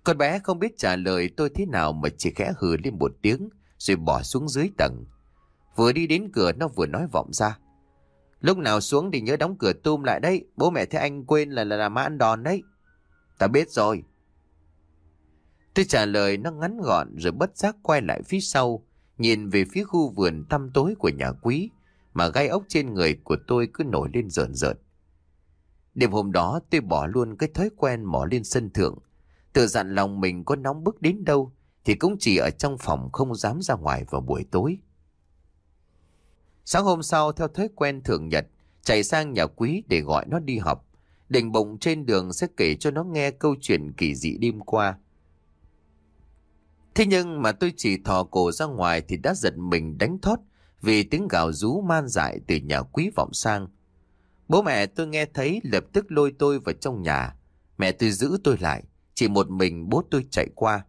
A: Con bé không biết trả lời tôi thế nào mà chỉ khẽ hừ lên một tiếng rồi bỏ xuống dưới tầng. Vừa đi đến cửa nó vừa nói vọng ra. Lúc nào xuống thì nhớ đóng cửa tùm lại đấy. Bố mẹ thấy anh quên là là, là ma ăn đòn đấy. Ta biết rồi. Tôi trả lời nó ngắn gọn rồi bất giác quay lại phía sau, nhìn về phía khu vườn tăm tối của nhà quý, mà gai ốc trên người của tôi cứ nổi lên rợn rợn. Đêm hôm đó tôi bỏ luôn cái thói quen mò lên sân thượng, tự dặn lòng mình có nóng bức đến đâu thì cũng chỉ ở trong phòng không dám ra ngoài vào buổi tối. Sáng hôm sau theo thói quen thường nhật, chạy sang nhà quý để gọi nó đi học. Định bụng trên đường sẽ kể cho nó nghe câu chuyện kỳ dị đêm qua. Thế nhưng mà tôi chỉ thò cổ ra ngoài thì đã giật mình đánh thót vì tiếng gào rú man dại từ nhà quý vọng sang. Bố mẹ tôi nghe thấy lập tức lôi tôi vào trong nhà. Mẹ tôi giữ tôi lại, chỉ một mình bố tôi chạy qua.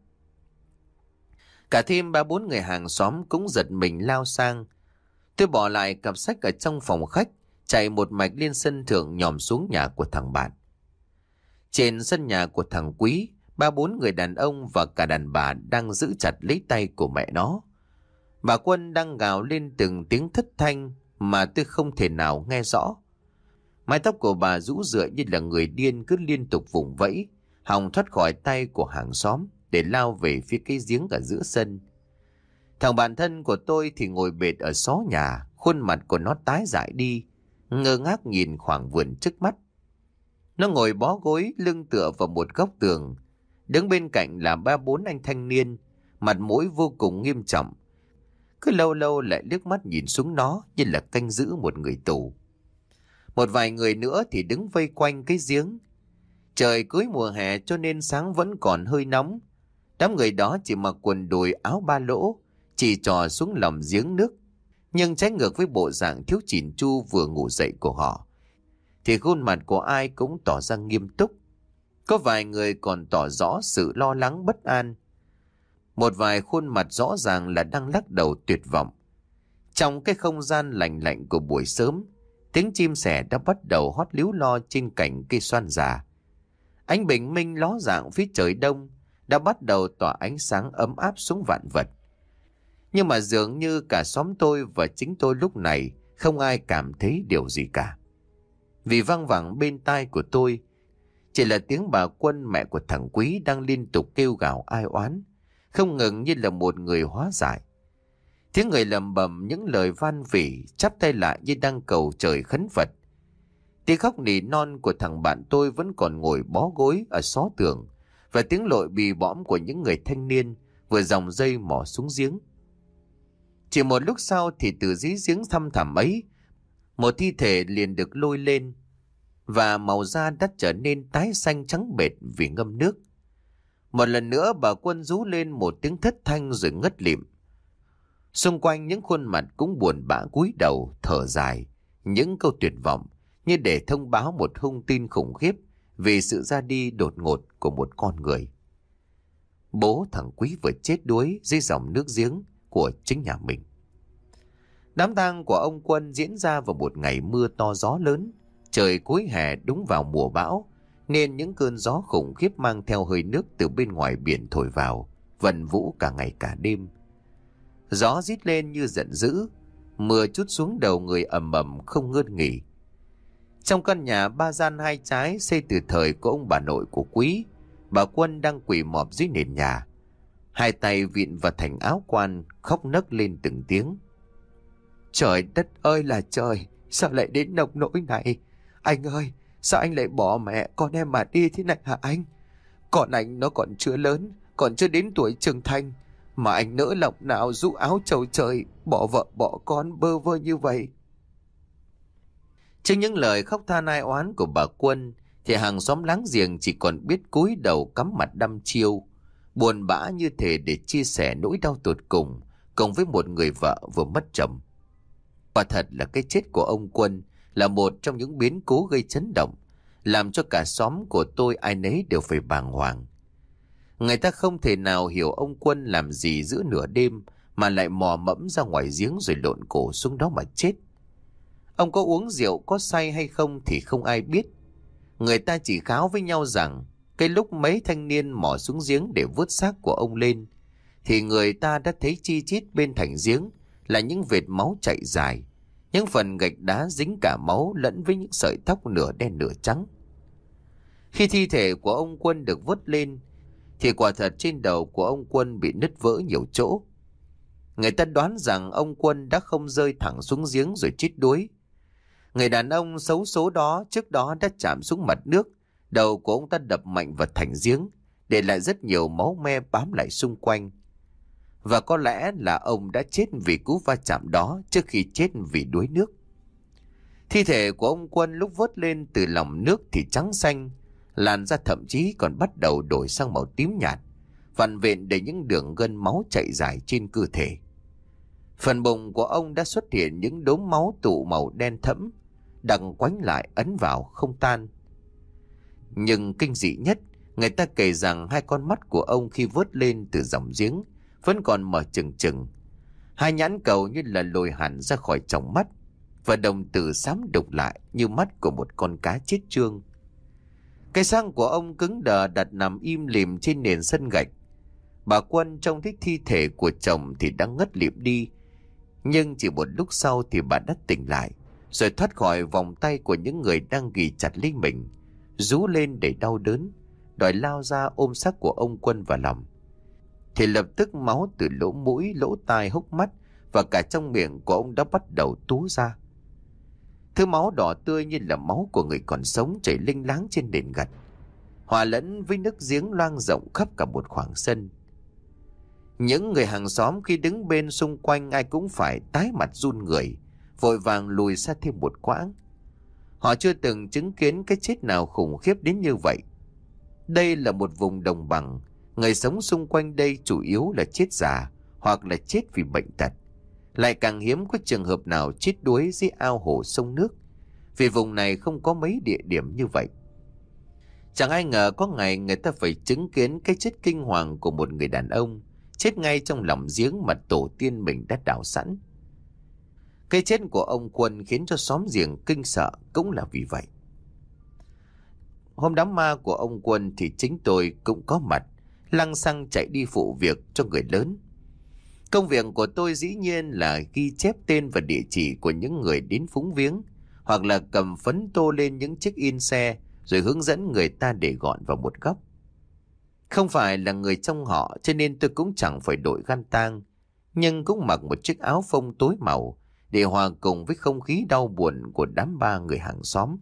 A: Cả thêm ba bốn người hàng xóm cũng giật mình lao sang. Tôi bỏ lại cặp sách ở trong phòng khách, chạy một mạch lên sân thượng nhòm xuống nhà của thằng bạn. Trên sân nhà của thằng Quý, ba bốn người đàn ông và cả đàn bà đang giữ chặt lấy tay của mẹ nó. Bà Quân đang gào lên từng tiếng thất thanh mà tôi không thể nào nghe rõ. Mái tóc của bà rũ rượi như là người điên cứ liên tục vùng vẫy, hòng thoát khỏi tay của hàng xóm để lao về phía cái giếng ở giữa sân. Thằng bạn thân của tôi thì ngồi bệt ở xó nhà, khuôn mặt của nó tái dại đi, ngơ ngác nhìn khoảng vườn trước mắt. Nó ngồi bó gối lưng tựa vào một góc tường, Đứng bên cạnh là ba bốn anh thanh niên, mặt mũi vô cùng nghiêm trọng. Cứ lâu lâu lại liếc mắt nhìn xuống nó như là canh giữ một người tù. Một vài người nữa thì đứng vây quanh cái giếng. Trời cưới mùa hè cho nên sáng vẫn còn hơi nóng. Đám người đó chỉ mặc quần đùi áo ba lỗ, chỉ trò xuống lòng giếng nước. Nhưng trái ngược với bộ dạng thiếu chỉnh chu vừa ngủ dậy của họ, thì khuôn mặt của ai cũng tỏ ra nghiêm túc có vài người còn tỏ rõ sự lo lắng bất an. Một vài khuôn mặt rõ ràng là đang lắc đầu tuyệt vọng. Trong cái không gian lạnh lạnh của buổi sớm, tiếng chim sẻ đã bắt đầu hót líu lo trên cảnh cây xoan già. Ánh bình minh ló dạng phía trời đông đã bắt đầu tỏa ánh sáng ấm áp xuống vạn vật. Nhưng mà dường như cả xóm tôi và chính tôi lúc này không ai cảm thấy điều gì cả. Vì văng vẳng bên tai của tôi chỉ là tiếng bà quân mẹ của thằng quý đang liên tục kêu gào ai oán, không ngừng như là một người hóa giải. Tiếng người lầm bầm những lời van vỉ, chắp tay lại như đang cầu trời khấn Phật. Tiếng khóc nỉ non của thằng bạn tôi vẫn còn ngồi bó gối ở xó tường và tiếng lội bì bõm của những người thanh niên vừa dòng dây mỏ xuống giếng. Chỉ một lúc sau thì từ dí giếng thăm thẳm ấy, một thi thể liền được lôi lên và màu da đã trở nên tái xanh trắng bệt vì ngâm nước. Một lần nữa bà quân rú lên một tiếng thất thanh rồi ngất lịm. Xung quanh những khuôn mặt cũng buồn bã cúi đầu, thở dài, những câu tuyệt vọng như để thông báo một thông tin khủng khiếp về sự ra đi đột ngột của một con người. Bố thằng Quý vừa chết đuối dưới dòng nước giếng của chính nhà mình. Đám tang của ông Quân diễn ra vào một ngày mưa to gió lớn, Trời cuối hè đúng vào mùa bão, nên những cơn gió khủng khiếp mang theo hơi nước từ bên ngoài biển thổi vào, vần vũ cả ngày cả đêm. Gió rít lên như giận dữ, mưa chút xuống đầu người ẩm ầm không ngớt nghỉ. Trong căn nhà ba gian hai trái xây từ thời của ông bà nội của quý, bà Quân đang quỳ mọp dưới nền nhà. Hai tay vịn vào thành áo quan, khóc nấc lên từng tiếng. Trời đất ơi là trời, sao lại đến nông nỗi này? Anh ơi, sao anh lại bỏ mẹ con em mà đi thế này hả anh? Còn anh nó còn chưa lớn, còn chưa đến tuổi trưởng thành. Mà anh nỡ lòng nào rũ áo trầu trời, bỏ vợ bỏ con bơ vơ như vậy. Trước những lời khóc tha nai oán của bà Quân, thì hàng xóm láng giềng chỉ còn biết cúi đầu cắm mặt đăm chiêu. Buồn bã như thể để chia sẻ nỗi đau tột cùng, cùng với một người vợ vừa mất chồng. Và thật là cái chết của ông Quân là một trong những biến cố gây chấn động, làm cho cả xóm của tôi ai nấy đều phải bàng hoàng. Người ta không thể nào hiểu ông quân làm gì giữa nửa đêm mà lại mò mẫm ra ngoài giếng rồi lộn cổ xuống đó mà chết. Ông có uống rượu có say hay không thì không ai biết. Người ta chỉ kháo với nhau rằng cái lúc mấy thanh niên mò xuống giếng để vớt xác của ông lên thì người ta đã thấy chi chít bên thành giếng là những vệt máu chạy dài những phần gạch đá dính cả máu lẫn với những sợi tóc nửa đen nửa trắng. Khi thi thể của ông Quân được vớt lên, thì quả thật trên đầu của ông Quân bị nứt vỡ nhiều chỗ. Người ta đoán rằng ông Quân đã không rơi thẳng xuống giếng rồi chết đuối. Người đàn ông xấu số đó trước đó đã chạm xuống mặt nước, đầu của ông ta đập mạnh vào thành giếng, để lại rất nhiều máu me bám lại xung quanh và có lẽ là ông đã chết vì cú va chạm đó trước khi chết vì đuối nước. Thi thể của ông Quân lúc vớt lên từ lòng nước thì trắng xanh, làn da thậm chí còn bắt đầu đổi sang màu tím nhạt, vằn vện để những đường gân máu chạy dài trên cơ thể. Phần bụng của ông đã xuất hiện những đốm máu tụ màu đen thẫm, đằng quánh lại ấn vào không tan. Nhưng kinh dị nhất, người ta kể rằng hai con mắt của ông khi vớt lên từ dòng giếng vẫn còn mở chừng chừng. Hai nhãn cầu như là lồi hẳn ra khỏi trong mắt và đồng tử xám đục lại như mắt của một con cá chết trương. Cái sang của ông cứng đờ đặt nằm im lìm trên nền sân gạch. Bà Quân trông thấy thi thể của chồng thì đang ngất lịm đi. Nhưng chỉ một lúc sau thì bà đã tỉnh lại, rồi thoát khỏi vòng tay của những người đang ghì chặt lấy mình, rú lên để đau đớn, đòi lao ra ôm xác của ông Quân vào lòng thì lập tức máu từ lỗ mũi, lỗ tai, hốc mắt và cả trong miệng của ông đã bắt đầu tú ra. Thứ máu đỏ tươi như là máu của người còn sống chảy linh láng trên nền gạch, hòa lẫn với nước giếng loang rộng khắp cả một khoảng sân. Những người hàng xóm khi đứng bên xung quanh ai cũng phải tái mặt run người, vội vàng lùi xa thêm một quãng. Họ chưa từng chứng kiến cái chết nào khủng khiếp đến như vậy. Đây là một vùng đồng bằng, người sống xung quanh đây chủ yếu là chết già hoặc là chết vì bệnh tật. Lại càng hiếm có trường hợp nào chết đuối dưới ao hồ sông nước, vì vùng này không có mấy địa điểm như vậy. Chẳng ai ngờ có ngày người ta phải chứng kiến cái chết kinh hoàng của một người đàn ông, chết ngay trong lòng giếng mà tổ tiên mình đã đào sẵn. Cái chết của ông Quân khiến cho xóm giềng kinh sợ cũng là vì vậy. Hôm đám ma của ông Quân thì chính tôi cũng có mặt lăng xăng chạy đi phụ việc cho người lớn. Công việc của tôi dĩ nhiên là ghi chép tên và địa chỉ của những người đến phúng viếng, hoặc là cầm phấn tô lên những chiếc in xe rồi hướng dẫn người ta để gọn vào một góc. Không phải là người trong họ cho nên tôi cũng chẳng phải đội gan tang, nhưng cũng mặc một chiếc áo phông tối màu để hòa cùng với không khí đau buồn của đám ba người hàng xóm.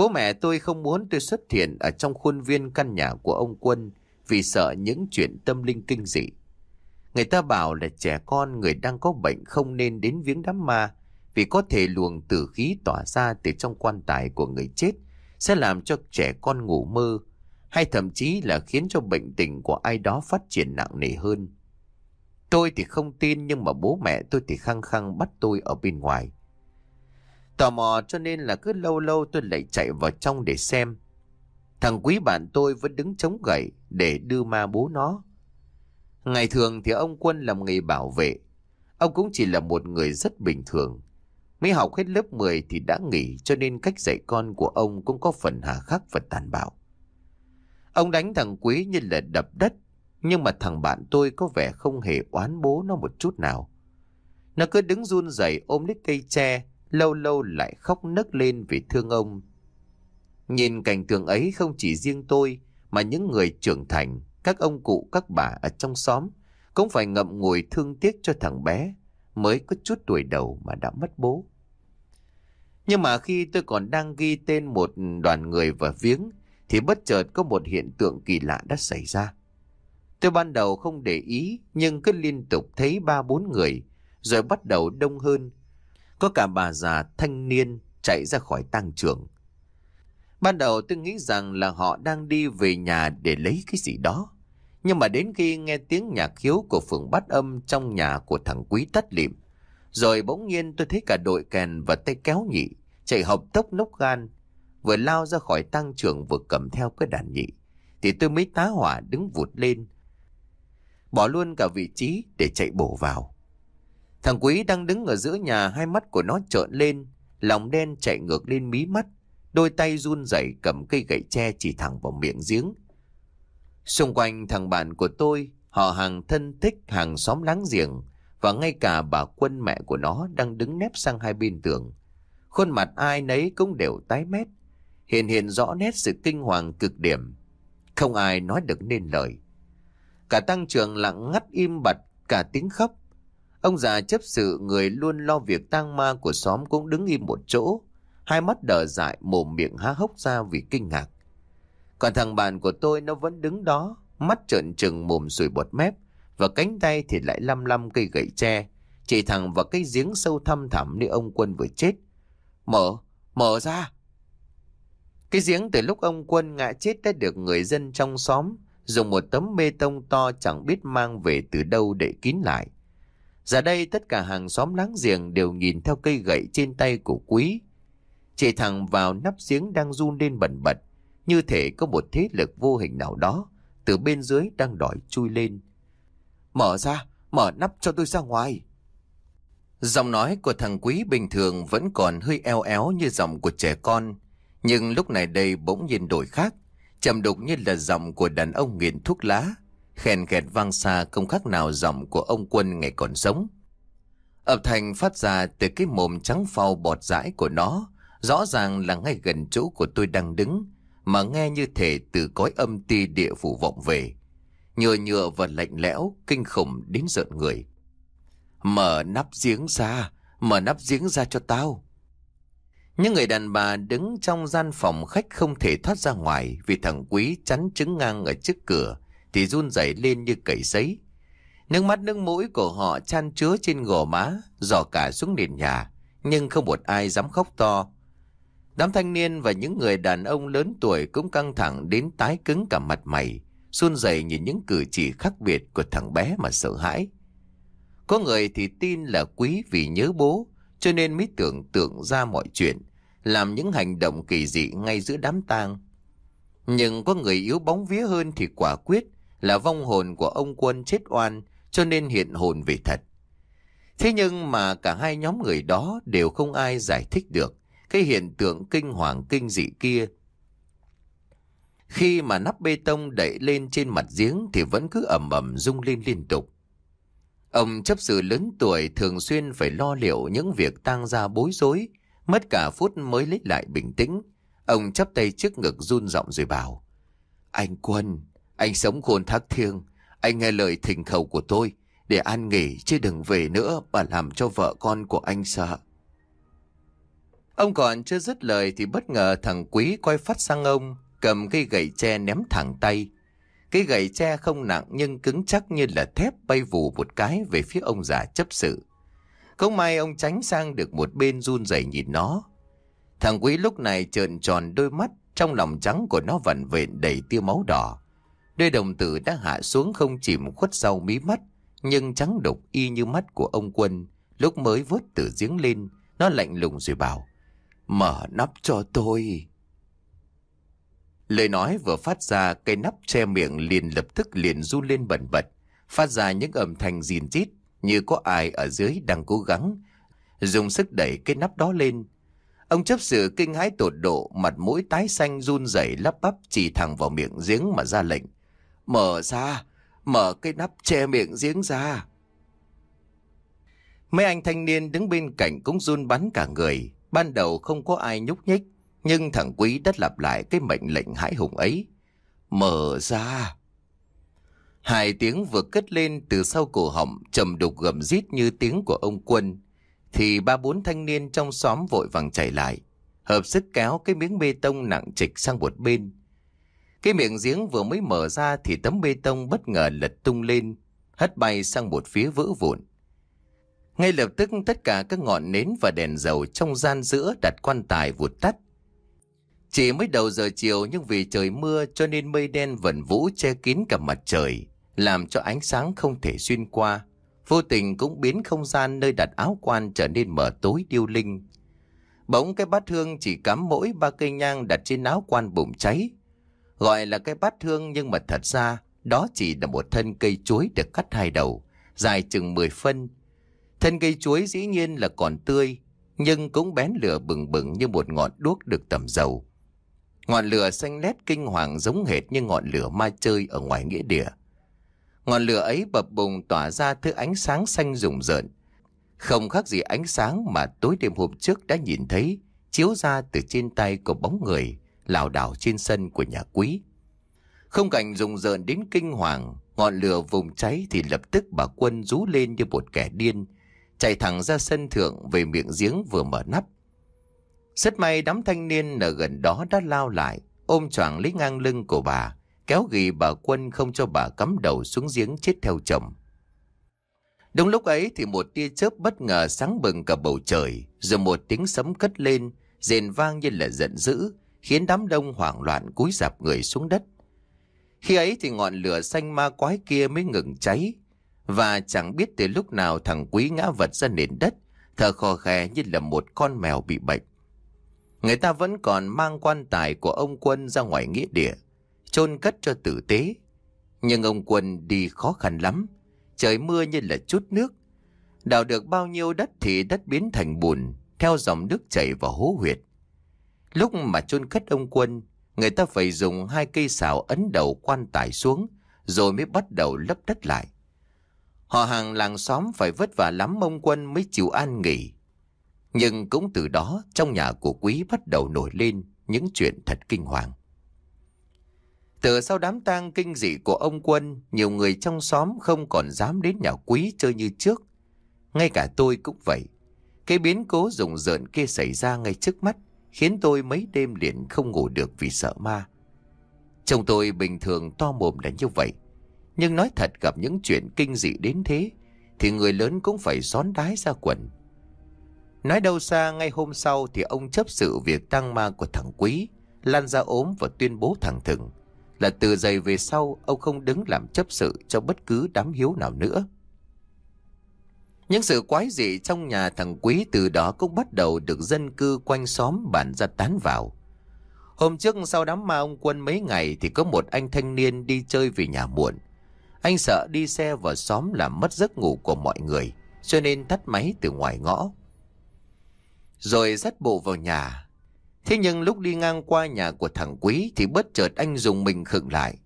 A: Bố mẹ tôi không muốn tôi xuất hiện ở trong khuôn viên căn nhà của ông Quân vì sợ những chuyện tâm linh kinh dị. Người ta bảo là trẻ con người đang có bệnh không nên đến viếng đám ma vì có thể luồng tử khí tỏa ra từ trong quan tài của người chết sẽ làm cho trẻ con ngủ mơ hay thậm chí là khiến cho bệnh tình của ai đó phát triển nặng nề hơn. Tôi thì không tin nhưng mà bố mẹ tôi thì khăng khăng bắt tôi ở bên ngoài. Tò mò cho nên là cứ lâu lâu tôi lại chạy vào trong để xem. Thằng quý bạn tôi vẫn đứng chống gậy để đưa ma bố nó. Ngày thường thì ông Quân làm nghề bảo vệ. Ông cũng chỉ là một người rất bình thường. Mới học hết lớp 10 thì đã nghỉ cho nên cách dạy con của ông cũng có phần hà khắc và tàn bạo. Ông đánh thằng quý như là đập đất. Nhưng mà thằng bạn tôi có vẻ không hề oán bố nó một chút nào. Nó cứ đứng run rẩy ôm lấy cây tre lâu lâu lại khóc nấc lên vì thương ông. Nhìn cảnh tượng ấy không chỉ riêng tôi, mà những người trưởng thành, các ông cụ, các bà ở trong xóm, cũng phải ngậm ngùi thương tiếc cho thằng bé, mới có chút tuổi đầu mà đã mất bố. Nhưng mà khi tôi còn đang ghi tên một đoàn người và viếng, thì bất chợt có một hiện tượng kỳ lạ đã xảy ra. Tôi ban đầu không để ý, nhưng cứ liên tục thấy ba bốn người, rồi bắt đầu đông hơn, có cả bà già thanh niên chạy ra khỏi tang trường. Ban đầu tôi nghĩ rằng là họ đang đi về nhà để lấy cái gì đó. Nhưng mà đến khi nghe tiếng nhạc khiếu của phường bắt âm trong nhà của thằng quý tắt liệm, rồi bỗng nhiên tôi thấy cả đội kèn và tay kéo nhị chạy hộc tốc nốc gan, vừa lao ra khỏi tăng trường vừa cầm theo cái đàn nhị, thì tôi mới tá hỏa đứng vụt lên. Bỏ luôn cả vị trí để chạy bổ vào. Thằng quý đang đứng ở giữa nhà hai mắt của nó trợn lên, lòng đen chạy ngược lên mí mắt, đôi tay run rẩy cầm cây gậy tre chỉ thẳng vào miệng giếng. Xung quanh thằng bạn của tôi, họ hàng thân thích, hàng xóm láng giềng và ngay cả bà quân mẹ của nó đang đứng nép sang hai bên tường. Khuôn mặt ai nấy cũng đều tái mét, hiện hiện rõ nét sự kinh hoàng cực điểm. Không ai nói được nên lời. Cả tăng trường lặng ngắt im bặt, cả tiếng khóc, Ông già chấp sự người luôn lo việc tang ma của xóm cũng đứng im một chỗ, hai mắt đờ dại mồm miệng há hốc ra vì kinh ngạc. Còn thằng bạn của tôi nó vẫn đứng đó, mắt trợn trừng mồm sùi bọt mép, và cánh tay thì lại lăm lăm cây gậy tre, chỉ thẳng vào cái giếng sâu thăm thẳm nơi ông quân vừa chết. Mở, mở ra! Cái giếng từ lúc ông quân ngã chết đã được người dân trong xóm dùng một tấm bê tông to chẳng biết mang về từ đâu để kín lại. Giờ đây tất cả hàng xóm láng giềng đều nhìn theo cây gậy trên tay của quý. Chạy thẳng vào nắp giếng đang run lên bẩn bật, như thể có một thế lực vô hình nào đó từ bên dưới đang đòi chui lên. Mở ra, mở nắp cho tôi ra ngoài. Giọng nói của thằng quý bình thường vẫn còn hơi eo éo như giọng của trẻ con, nhưng lúc này đây bỗng nhiên đổi khác, trầm đục như là giọng của đàn ông nghiện thuốc lá. Khen ghẹt vang xa không khác nào giọng của ông quân ngày còn sống. ập thành phát ra từ cái mồm trắng phau bọt rãi của nó, rõ ràng là ngay gần chỗ của tôi đang đứng, mà nghe như thể từ cõi âm ti địa phủ vọng về. Nhựa nhựa và lạnh lẽo, kinh khủng đến giận người. Mở nắp giếng ra, mở nắp giếng ra cho tao. Những người đàn bà đứng trong gian phòng khách không thể thoát ra ngoài vì thằng quý chắn trứng ngang ở trước cửa, thì run rẩy lên như cầy sấy. Nước mắt nước mũi của họ chan chứa trên gò má, dò cả xuống nền nhà, nhưng không một ai dám khóc to. Đám thanh niên và những người đàn ông lớn tuổi cũng căng thẳng đến tái cứng cả mặt mày, run rẩy nhìn những cử chỉ khác biệt của thằng bé mà sợ hãi. Có người thì tin là quý vì nhớ bố, cho nên mới tưởng tượng ra mọi chuyện, làm những hành động kỳ dị ngay giữa đám tang. Nhưng có người yếu bóng vía hơn thì quả quyết, là vong hồn của ông quân chết oan cho nên hiện hồn về thật. Thế nhưng mà cả hai nhóm người đó đều không ai giải thích được cái hiện tượng kinh hoàng kinh dị kia. Khi mà nắp bê tông đẩy lên trên mặt giếng thì vẫn cứ ẩm ẩm rung lên liên tục. Ông chấp sự lớn tuổi thường xuyên phải lo liệu những việc tang ra bối rối, mất cả phút mới lấy lại bình tĩnh. Ông chấp tay trước ngực run giọng rồi bảo, Anh Quân, anh sống khôn thác thiêng, anh nghe lời thỉnh khẩu của tôi để an nghỉ chứ đừng về nữa bà làm cho vợ con của anh sợ. Ông còn chưa dứt lời thì bất ngờ thằng Quý quay phát sang ông, cầm cây gậy tre ném thẳng tay. Cây gậy tre không nặng nhưng cứng chắc như là thép bay vù một cái về phía ông già chấp sự. Không may ông tránh sang được một bên run rẩy nhìn nó. Thằng Quý lúc này trợn tròn đôi mắt, trong lòng trắng của nó vặn vện đầy tia máu đỏ. Đôi đồng tử đã hạ xuống không chìm khuất sau mí mắt, nhưng trắng đục y như mắt của ông quân. Lúc mới vớt từ giếng lên, nó lạnh lùng rồi bảo, mở nắp cho tôi. Lời nói vừa phát ra, cây nắp che miệng liền lập tức liền run lên bẩn bật, phát ra những âm thanh rìn rít như có ai ở dưới đang cố gắng, dùng sức đẩy cái nắp đó lên. Ông chấp sự kinh hãi tột độ, mặt mũi tái xanh run rẩy lắp bắp chỉ thẳng vào miệng giếng mà ra lệnh. Mở ra, mở cái nắp che miệng giếng ra. Mấy anh thanh niên đứng bên cạnh cũng run bắn cả người. Ban đầu không có ai nhúc nhích, nhưng thằng Quý đã lặp lại cái mệnh lệnh hãi hùng ấy. Mở ra. Hai tiếng vừa cất lên từ sau cổ họng trầm đục gầm rít như tiếng của ông quân. Thì ba bốn thanh niên trong xóm vội vàng chạy lại. Hợp sức kéo cái miếng bê tông nặng trịch sang một bên. Cái miệng giếng vừa mới mở ra thì tấm bê tông bất ngờ lật tung lên, hất bay sang một phía vỡ vụn. Ngay lập tức tất cả các ngọn nến và đèn dầu trong gian giữa đặt quan tài vụt tắt. Chỉ mới đầu giờ chiều nhưng vì trời mưa cho nên mây đen vẩn vũ che kín cả mặt trời, làm cho ánh sáng không thể xuyên qua. Vô tình cũng biến không gian nơi đặt áo quan trở nên mở tối điêu linh. Bỗng cái bát hương chỉ cắm mỗi ba cây nhang đặt trên áo quan bụng cháy, Gọi là cái bát hương nhưng mà thật ra đó chỉ là một thân cây chuối được cắt hai đầu, dài chừng 10 phân. Thân cây chuối dĩ nhiên là còn tươi, nhưng cũng bén lửa bừng bừng như một ngọn đuốc được tẩm dầu. Ngọn lửa xanh lét kinh hoàng giống hệt như ngọn lửa ma chơi ở ngoài nghĩa địa. Ngọn lửa ấy bập bùng tỏa ra thứ ánh sáng xanh rùng rợn. Không khác gì ánh sáng mà tối đêm hôm trước đã nhìn thấy chiếu ra từ trên tay của bóng người lảo đảo trên sân của nhà quý. Không cảnh rùng rợn đến kinh hoàng, ngọn lửa vùng cháy thì lập tức bà quân rú lên như một kẻ điên, chạy thẳng ra sân thượng về miệng giếng vừa mở nắp. Rất may đám thanh niên ở gần đó đã lao lại, ôm choàng lấy ngang lưng của bà, kéo ghì bà quân không cho bà cắm đầu xuống giếng chết theo chồng. Đúng lúc ấy thì một tia chớp bất ngờ sáng bừng cả bầu trời, rồi một tiếng sấm cất lên, rền vang như là giận dữ, khiến đám đông hoảng loạn cúi dạp người xuống đất. Khi ấy thì ngọn lửa xanh ma quái kia mới ngừng cháy, và chẳng biết từ lúc nào thằng quý ngã vật ra nền đất, thở khò khè như là một con mèo bị bệnh. Người ta vẫn còn mang quan tài của ông quân ra ngoài nghĩa địa, chôn cất cho tử tế. Nhưng ông quân đi khó khăn lắm, trời mưa như là chút nước. Đào được bao nhiêu đất thì đất biến thành bùn, theo dòng nước chảy vào hố huyệt. Lúc mà chôn cất ông quân, người ta phải dùng hai cây xào ấn đầu quan tài xuống, rồi mới bắt đầu lấp đất lại. Họ hàng làng xóm phải vất vả lắm ông quân mới chịu an nghỉ. Nhưng cũng từ đó trong nhà của quý bắt đầu nổi lên những chuyện thật kinh hoàng. Từ sau đám tang kinh dị của ông quân, nhiều người trong xóm không còn dám đến nhà quý chơi như trước. Ngay cả tôi cũng vậy. Cái biến cố rùng rợn kia xảy ra ngay trước mắt khiến tôi mấy đêm liền không ngủ được vì sợ ma. Chồng tôi bình thường to mồm là như vậy, nhưng nói thật gặp những chuyện kinh dị đến thế, thì người lớn cũng phải xón đái ra quần. Nói đâu xa ngay hôm sau thì ông chấp sự việc tăng ma của thằng Quý, Lan ra ốm và tuyên bố thẳng thừng là từ giày về sau ông không đứng làm chấp sự cho bất cứ đám hiếu nào nữa. Những sự quái dị trong nhà thằng Quý từ đó cũng bắt đầu được dân cư quanh xóm bản ra tán vào. Hôm trước sau đám ma ông quân mấy ngày thì có một anh thanh niên đi chơi về nhà muộn. Anh sợ đi xe vào xóm làm mất giấc ngủ của mọi người, cho nên tắt máy từ ngoài ngõ. Rồi dắt bộ vào nhà. Thế nhưng lúc đi ngang qua nhà của thằng Quý thì bất chợt anh dùng mình khựng lại.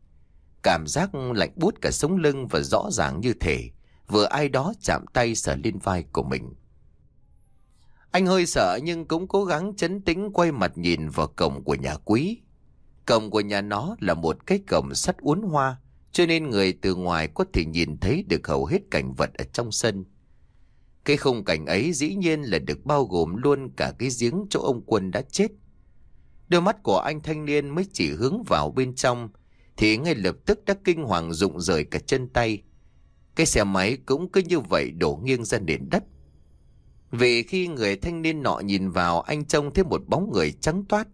A: Cảm giác lạnh bút cả sống lưng và rõ ràng như thể vừa ai đó chạm tay sờ lên vai của mình. Anh hơi sợ nhưng cũng cố gắng chấn tĩnh quay mặt nhìn vào cổng của nhà quý. Cổng của nhà nó là một cái cổng sắt uốn hoa, cho nên người từ ngoài có thể nhìn thấy được hầu hết cảnh vật ở trong sân. Cái khung cảnh ấy dĩ nhiên là được bao gồm luôn cả cái giếng chỗ ông quân đã chết. Đôi mắt của anh thanh niên mới chỉ hướng vào bên trong, thì ngay lập tức đã kinh hoàng rụng rời cả chân tay. Cái xe máy cũng cứ như vậy đổ nghiêng ra nền đất. Vì khi người thanh niên nọ nhìn vào anh trông thấy một bóng người trắng toát.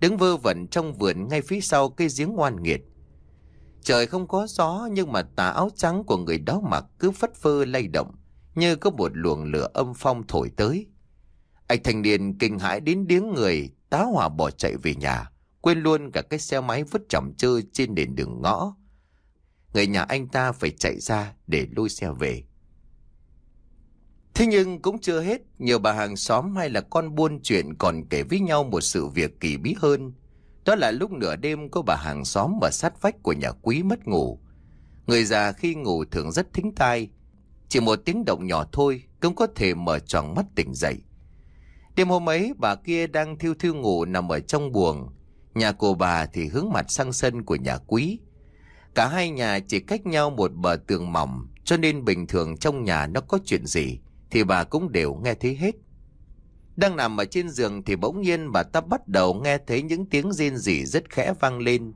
A: Đứng vơ vẩn trong vườn ngay phía sau cây giếng ngoan nghiệt. Trời không có gió nhưng mà tà áo trắng của người đó mặc cứ phất phơ lay động như có một luồng lửa âm phong thổi tới. Anh thanh niên kinh hãi đến điếng người, tá hỏa bỏ chạy về nhà, quên luôn cả cái xe máy vứt chỏng chơ trên nền đường ngõ người nhà anh ta phải chạy ra để lôi xe về. Thế nhưng cũng chưa hết, nhiều bà hàng xóm hay là con buôn chuyện còn kể với nhau một sự việc kỳ bí hơn. Đó là lúc nửa đêm có bà hàng xóm mà sát vách của nhà quý mất ngủ. Người già khi ngủ thường rất thính tai, chỉ một tiếng động nhỏ thôi cũng có thể mở tròn mắt tỉnh dậy. Đêm hôm ấy bà kia đang thiêu thiêu ngủ nằm ở trong buồng, nhà của bà thì hướng mặt sang sân của nhà quý. Cả hai nhà chỉ cách nhau một bờ tường mỏng, cho nên bình thường trong nhà nó có chuyện gì thì bà cũng đều nghe thấy hết. Đang nằm ở trên giường thì bỗng nhiên bà ta bắt đầu nghe thấy những tiếng rên rỉ rất khẽ vang lên.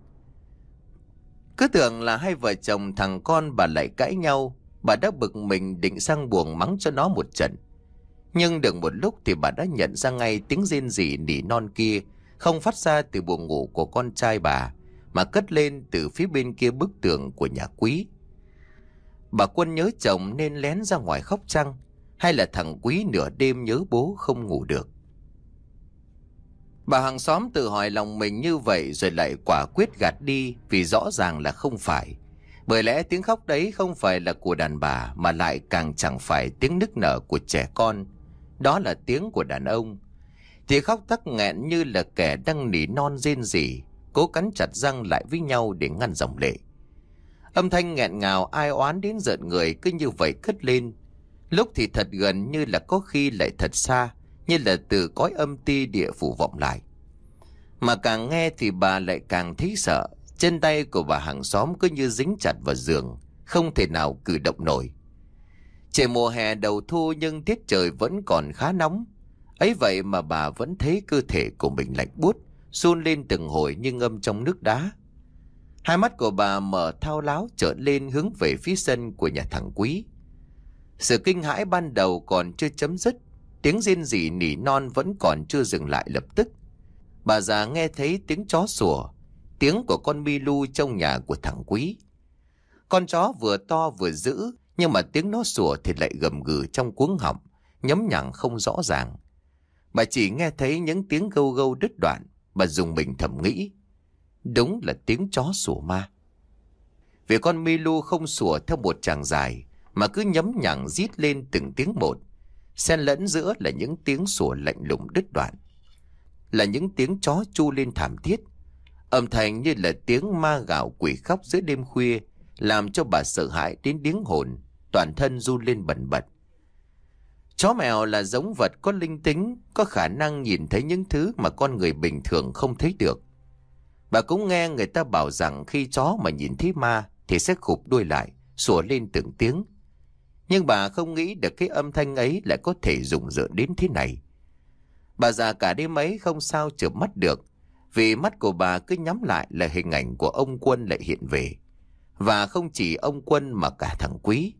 A: Cứ tưởng là hai vợ chồng thằng con bà lại cãi nhau, bà đã bực mình định sang buồng mắng cho nó một trận. Nhưng được một lúc thì bà đã nhận ra ngay tiếng rên rỉ nỉ non kia không phát ra từ buồng ngủ của con trai bà mà cất lên từ phía bên kia bức tường của nhà quý. Bà Quân nhớ chồng nên lén ra ngoài khóc trăng, hay là thằng quý nửa đêm nhớ bố không ngủ được. Bà hàng xóm tự hỏi lòng mình như vậy rồi lại quả quyết gạt đi vì rõ ràng là không phải. Bởi lẽ tiếng khóc đấy không phải là của đàn bà mà lại càng chẳng phải tiếng nức nở của trẻ con. Đó là tiếng của đàn ông. Thì khóc tắc nghẹn như là kẻ đang nỉ non rên rỉ cố cắn chặt răng lại với nhau để ngăn dòng lệ. Âm thanh nghẹn ngào ai oán đến giận người cứ như vậy cất lên. Lúc thì thật gần như là có khi lại thật xa, như là từ cõi âm ti địa phủ vọng lại. Mà càng nghe thì bà lại càng thấy sợ, chân tay của bà hàng xóm cứ như dính chặt vào giường, không thể nào cử động nổi. Trời mùa hè đầu thu nhưng tiết trời vẫn còn khá nóng. Ấy vậy mà bà vẫn thấy cơ thể của mình lạnh buốt run lên từng hồi như ngâm trong nước đá. Hai mắt của bà mở thao láo trợn lên hướng về phía sân của nhà thằng Quý. Sự kinh hãi ban đầu còn chưa chấm dứt, tiếng rên rỉ nỉ non vẫn còn chưa dừng lại lập tức. Bà già nghe thấy tiếng chó sủa, tiếng của con mi lu trong nhà của thằng Quý. Con chó vừa to vừa dữ, nhưng mà tiếng nó sủa thì lại gầm gừ trong cuống họng, nhấm nhẳng không rõ ràng. Bà chỉ nghe thấy những tiếng gâu gâu đứt đoạn, Bà dùng mình thầm nghĩ. Đúng là tiếng chó sủa ma. Vì con Milu không sủa theo một chàng dài, mà cứ nhấm nhẳng rít lên từng tiếng một. Xen lẫn giữa là những tiếng sủa lạnh lùng đứt đoạn. Là những tiếng chó chu lên thảm thiết. Âm thanh như là tiếng ma gạo quỷ khóc giữa đêm khuya, làm cho bà sợ hãi đến điếng hồn, toàn thân run lên bẩn bật. Chó mèo là giống vật có linh tính, có khả năng nhìn thấy những thứ mà con người bình thường không thấy được. Bà cũng nghe người ta bảo rằng khi chó mà nhìn thấy ma thì sẽ khụp đuôi lại, sủa lên từng tiếng. Nhưng bà không nghĩ được cái âm thanh ấy lại có thể dùng rợn đến thế này. Bà già cả đêm ấy không sao chợp mắt được, vì mắt của bà cứ nhắm lại là hình ảnh của ông quân lại hiện về. Và không chỉ ông quân mà cả thằng quý.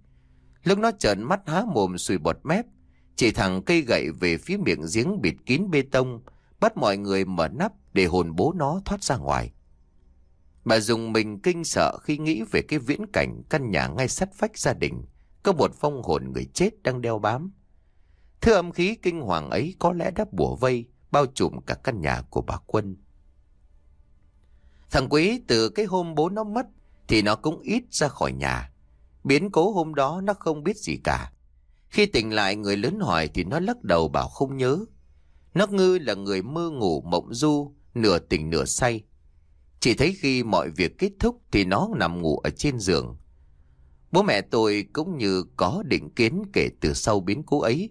A: Lúc nó trợn mắt há mồm sùi bọt mép, chỉ thẳng cây gậy về phía miệng giếng bịt kín bê tông, bắt mọi người mở nắp để hồn bố nó thoát ra ngoài. Bà dùng mình kinh sợ khi nghĩ về cái viễn cảnh căn nhà ngay sát vách gia đình, có một phong hồn người chết đang đeo bám. Thứ âm khí kinh hoàng ấy có lẽ đã bùa vây, bao trùm cả căn nhà của bà Quân. Thằng Quý từ cái hôm bố nó mất thì nó cũng ít ra khỏi nhà. Biến cố hôm đó nó không biết gì cả. Khi tỉnh lại người lớn hỏi thì nó lắc đầu bảo không nhớ. Nó ngư là người mơ ngủ mộng du, nửa tỉnh nửa say. Chỉ thấy khi mọi việc kết thúc thì nó nằm ngủ ở trên giường. Bố mẹ tôi cũng như có định kiến kể từ sau biến cố ấy.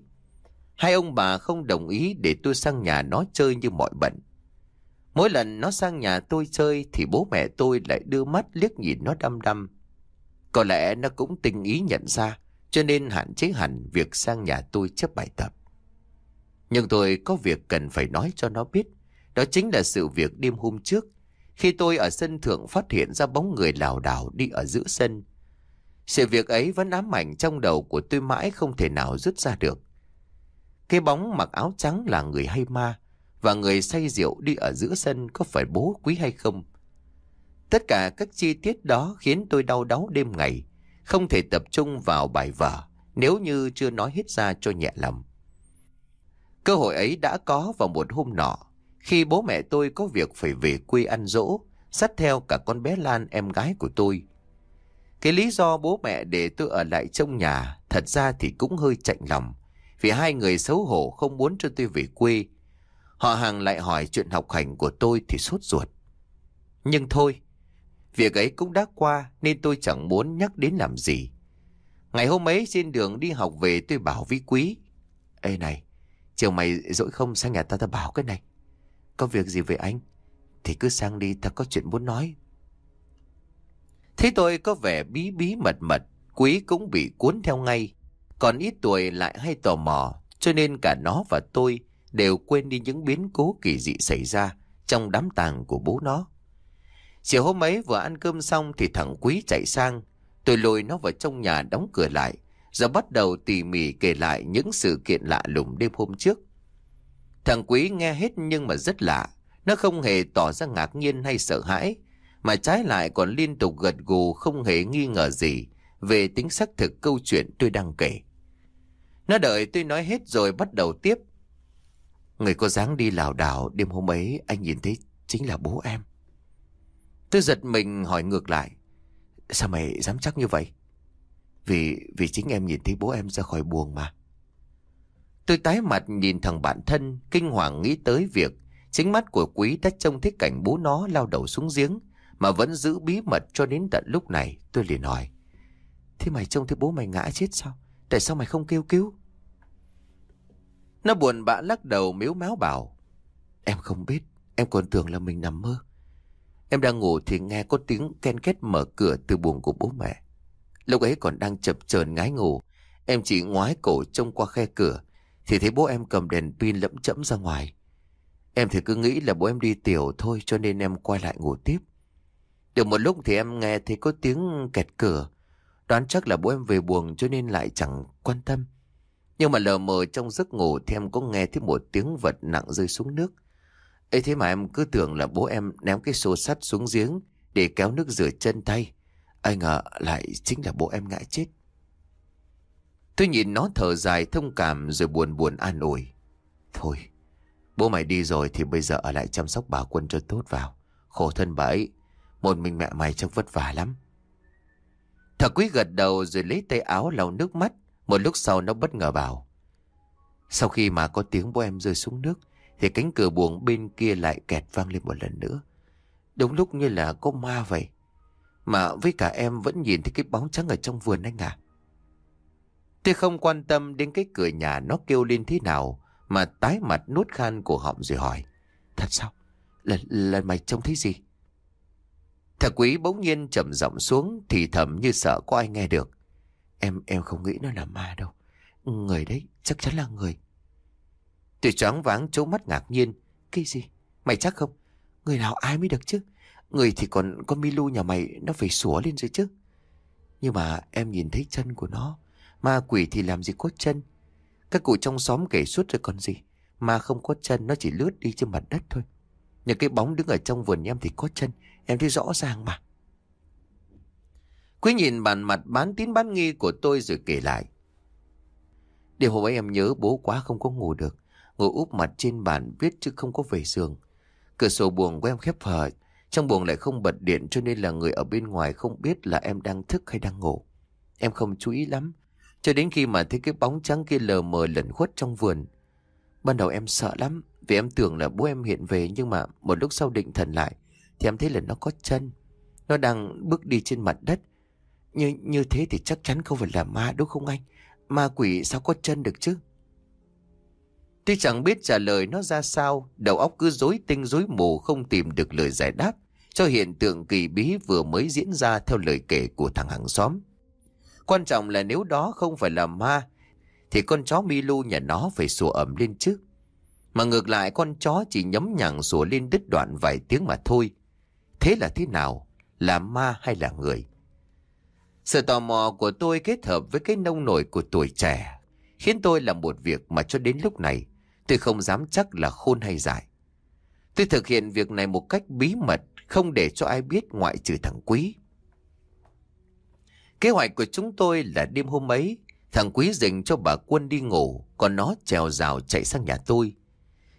A: Hai ông bà không đồng ý để tôi sang nhà nó chơi như mọi bận. Mỗi lần nó sang nhà tôi chơi thì bố mẹ tôi lại đưa mắt liếc nhìn nó đăm đăm. Có lẽ nó cũng tình ý nhận ra cho nên hạn chế hẳn việc sang nhà tôi chấp bài tập. Nhưng tôi có việc cần phải nói cho nó biết, đó chính là sự việc đêm hôm trước, khi tôi ở sân thượng phát hiện ra bóng người lảo đảo đi ở giữa sân. Sự việc ấy vẫn ám ảnh trong đầu của tôi mãi không thể nào rút ra được. Cái bóng mặc áo trắng là người hay ma, và người say rượu đi ở giữa sân có phải bố quý hay không? Tất cả các chi tiết đó khiến tôi đau đáu đêm ngày, không thể tập trung vào bài vở nếu như chưa nói hết ra cho nhẹ lòng. Cơ hội ấy đã có vào một hôm nọ, khi bố mẹ tôi có việc phải về quê ăn dỗ, dắt theo cả con bé Lan em gái của tôi. Cái lý do bố mẹ để tôi ở lại trong nhà thật ra thì cũng hơi chạnh lòng, vì hai người xấu hổ không muốn cho tôi về quê. Họ hàng lại hỏi chuyện học hành của tôi thì sốt ruột. Nhưng thôi, Việc ấy cũng đã qua nên tôi chẳng muốn nhắc đến làm gì. Ngày hôm ấy trên đường đi học về tôi bảo với Quý. Ê này, chiều mày dỗi không sang nhà ta ta bảo cái này. Có việc gì về anh? Thì cứ sang đi ta có chuyện muốn nói. Thế tôi có vẻ bí bí mật mật, Quý cũng bị cuốn theo ngay. Còn ít tuổi lại hay tò mò, cho nên cả nó và tôi đều quên đi những biến cố kỳ dị xảy ra trong đám tàng của bố nó. Chiều hôm ấy vừa ăn cơm xong thì thằng Quý chạy sang. Tôi lôi nó vào trong nhà đóng cửa lại. Rồi bắt đầu tỉ mỉ kể lại những sự kiện lạ lùng đêm hôm trước. Thằng Quý nghe hết nhưng mà rất lạ. Nó không hề tỏ ra ngạc nhiên hay sợ hãi. Mà trái lại còn liên tục gật gù không hề nghi ngờ gì về tính xác thực câu chuyện tôi đang kể. Nó đợi tôi nói hết rồi bắt đầu tiếp. Người có dáng đi lảo đảo đêm hôm ấy anh nhìn thấy chính là bố em. Tôi giật mình hỏi ngược lại. Sao mày dám chắc như vậy? Vì vì chính em nhìn thấy bố em ra khỏi buồn mà. Tôi tái mặt nhìn thằng bạn thân, kinh hoàng nghĩ tới việc chính mắt của quý đã trông thấy cảnh bố nó lao đầu xuống giếng mà vẫn giữ bí mật cho đến tận lúc này. Tôi liền hỏi. Thế mày trông thấy bố mày ngã chết sao? Tại sao mày không kêu cứu? Nó buồn bã lắc đầu miếu máu bảo. Em không biết, em còn tưởng là mình nằm mơ. Em đang ngủ thì nghe có tiếng ken két mở cửa từ buồng của bố mẹ. Lúc ấy còn đang chập chờn ngái ngủ, em chỉ ngoái cổ trông qua khe cửa thì thấy bố em cầm đèn pin lẫm chẫm ra ngoài. Em thì cứ nghĩ là bố em đi tiểu thôi cho nên em quay lại ngủ tiếp. Được một lúc thì em nghe thấy có tiếng kẹt cửa. Đoán chắc là bố em về buồng cho nên lại chẳng quan tâm. Nhưng mà lờ mờ trong giấc ngủ thì em có nghe thấy một tiếng vật nặng rơi xuống nước ấy thế mà em cứ tưởng là bố em ném cái xô sắt xuống giếng để kéo nước rửa chân tay. Ai ngờ lại chính là bố em ngã chết. Tôi nhìn nó thở dài thông cảm rồi buồn buồn an ủi. Thôi, bố mày đi rồi thì bây giờ ở lại chăm sóc bà quân cho tốt vào. Khổ thân bà ấy, một mình mẹ mày trông vất vả lắm. Thật quý gật đầu rồi lấy tay áo lau nước mắt. Một lúc sau nó bất ngờ bảo. Sau khi mà có tiếng bố em rơi xuống nước thì cánh cửa buồng bên kia lại kẹt vang lên một lần nữa. Đúng lúc như là có ma vậy. Mà với cả em vẫn nhìn thấy cái bóng trắng ở trong vườn anh à. Tôi không quan tâm đến cái cửa nhà nó kêu lên thế nào mà tái mặt nuốt khan của họng rồi hỏi. Thật sao? là là mày trông thấy gì? Thật quý bỗng nhiên trầm giọng xuống thì thầm như sợ có ai nghe được. Em em không nghĩ nó là ma đâu. Người đấy chắc chắn là người. Tôi choáng váng trố mắt ngạc nhiên. Cái gì? Mày chắc không? Người nào ai mới được chứ? Người thì còn con Milu nhà mày nó phải sủa lên rồi chứ. Nhưng mà em nhìn thấy chân của nó. Ma quỷ thì làm gì có chân. Các cụ trong xóm kể suốt rồi còn gì. Ma không có chân nó chỉ lướt đi trên mặt đất thôi. Những cái bóng đứng ở trong vườn em thì có chân. Em thấy rõ ràng mà. Quý nhìn bàn mặt bán tín bán nghi của tôi rồi kể lại. Điều hôm ấy em nhớ bố quá không có ngủ được ngồi úp mặt trên bàn viết chứ không có về giường. Cửa sổ buồng của em khép hờ, trong buồng lại không bật điện cho nên là người ở bên ngoài không biết là em đang thức hay đang ngủ. Em không chú ý lắm, cho đến khi mà thấy cái bóng trắng kia lờ mờ lẩn khuất trong vườn. Ban đầu em sợ lắm, vì em tưởng là bố em hiện về nhưng mà một lúc sau định thần lại thì em thấy là nó có chân. Nó đang bước đi trên mặt đất. Như như thế thì chắc chắn không phải là ma đúng không anh? Ma quỷ sao có chân được chứ? Tuy chẳng biết trả lời nó ra sao, đầu óc cứ rối tinh rối mù không tìm được lời giải đáp cho hiện tượng kỳ bí vừa mới diễn ra theo lời kể của thằng hàng xóm. Quan trọng là nếu đó không phải là ma, thì con chó Milu nhà nó phải sủa ẩm lên chứ. Mà ngược lại con chó chỉ nhấm nhằng sủa lên đứt đoạn vài tiếng mà thôi. Thế là thế nào? Là ma hay là người? Sự tò mò của tôi kết hợp với cái nông nổi của tuổi trẻ khiến tôi làm một việc mà cho đến lúc này Tôi không dám chắc là khôn hay dài Tôi thực hiện việc này một cách bí mật Không để cho ai biết ngoại trừ thằng Quý Kế hoạch của chúng tôi là đêm hôm ấy Thằng Quý dành cho bà Quân đi ngủ Còn nó trèo rào chạy sang nhà tôi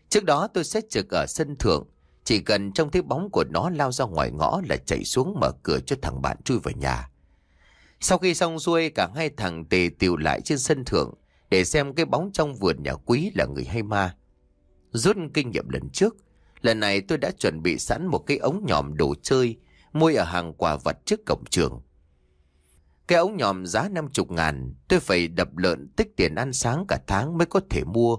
A: Trước đó tôi sẽ trực ở sân thượng Chỉ cần trong thấy bóng của nó lao ra ngoài ngõ Là chạy xuống mở cửa cho thằng bạn chui vào nhà Sau khi xong xuôi Cả hai thằng tề tiều lại trên sân thượng để xem cái bóng trong vườn nhà quý là người hay ma. Rút kinh nghiệm lần trước, lần này tôi đã chuẩn bị sẵn một cái ống nhòm đồ chơi mua ở hàng quà vật trước cổng trường. Cái ống nhòm giá 50 ngàn, tôi phải đập lợn tích tiền ăn sáng cả tháng mới có thể mua.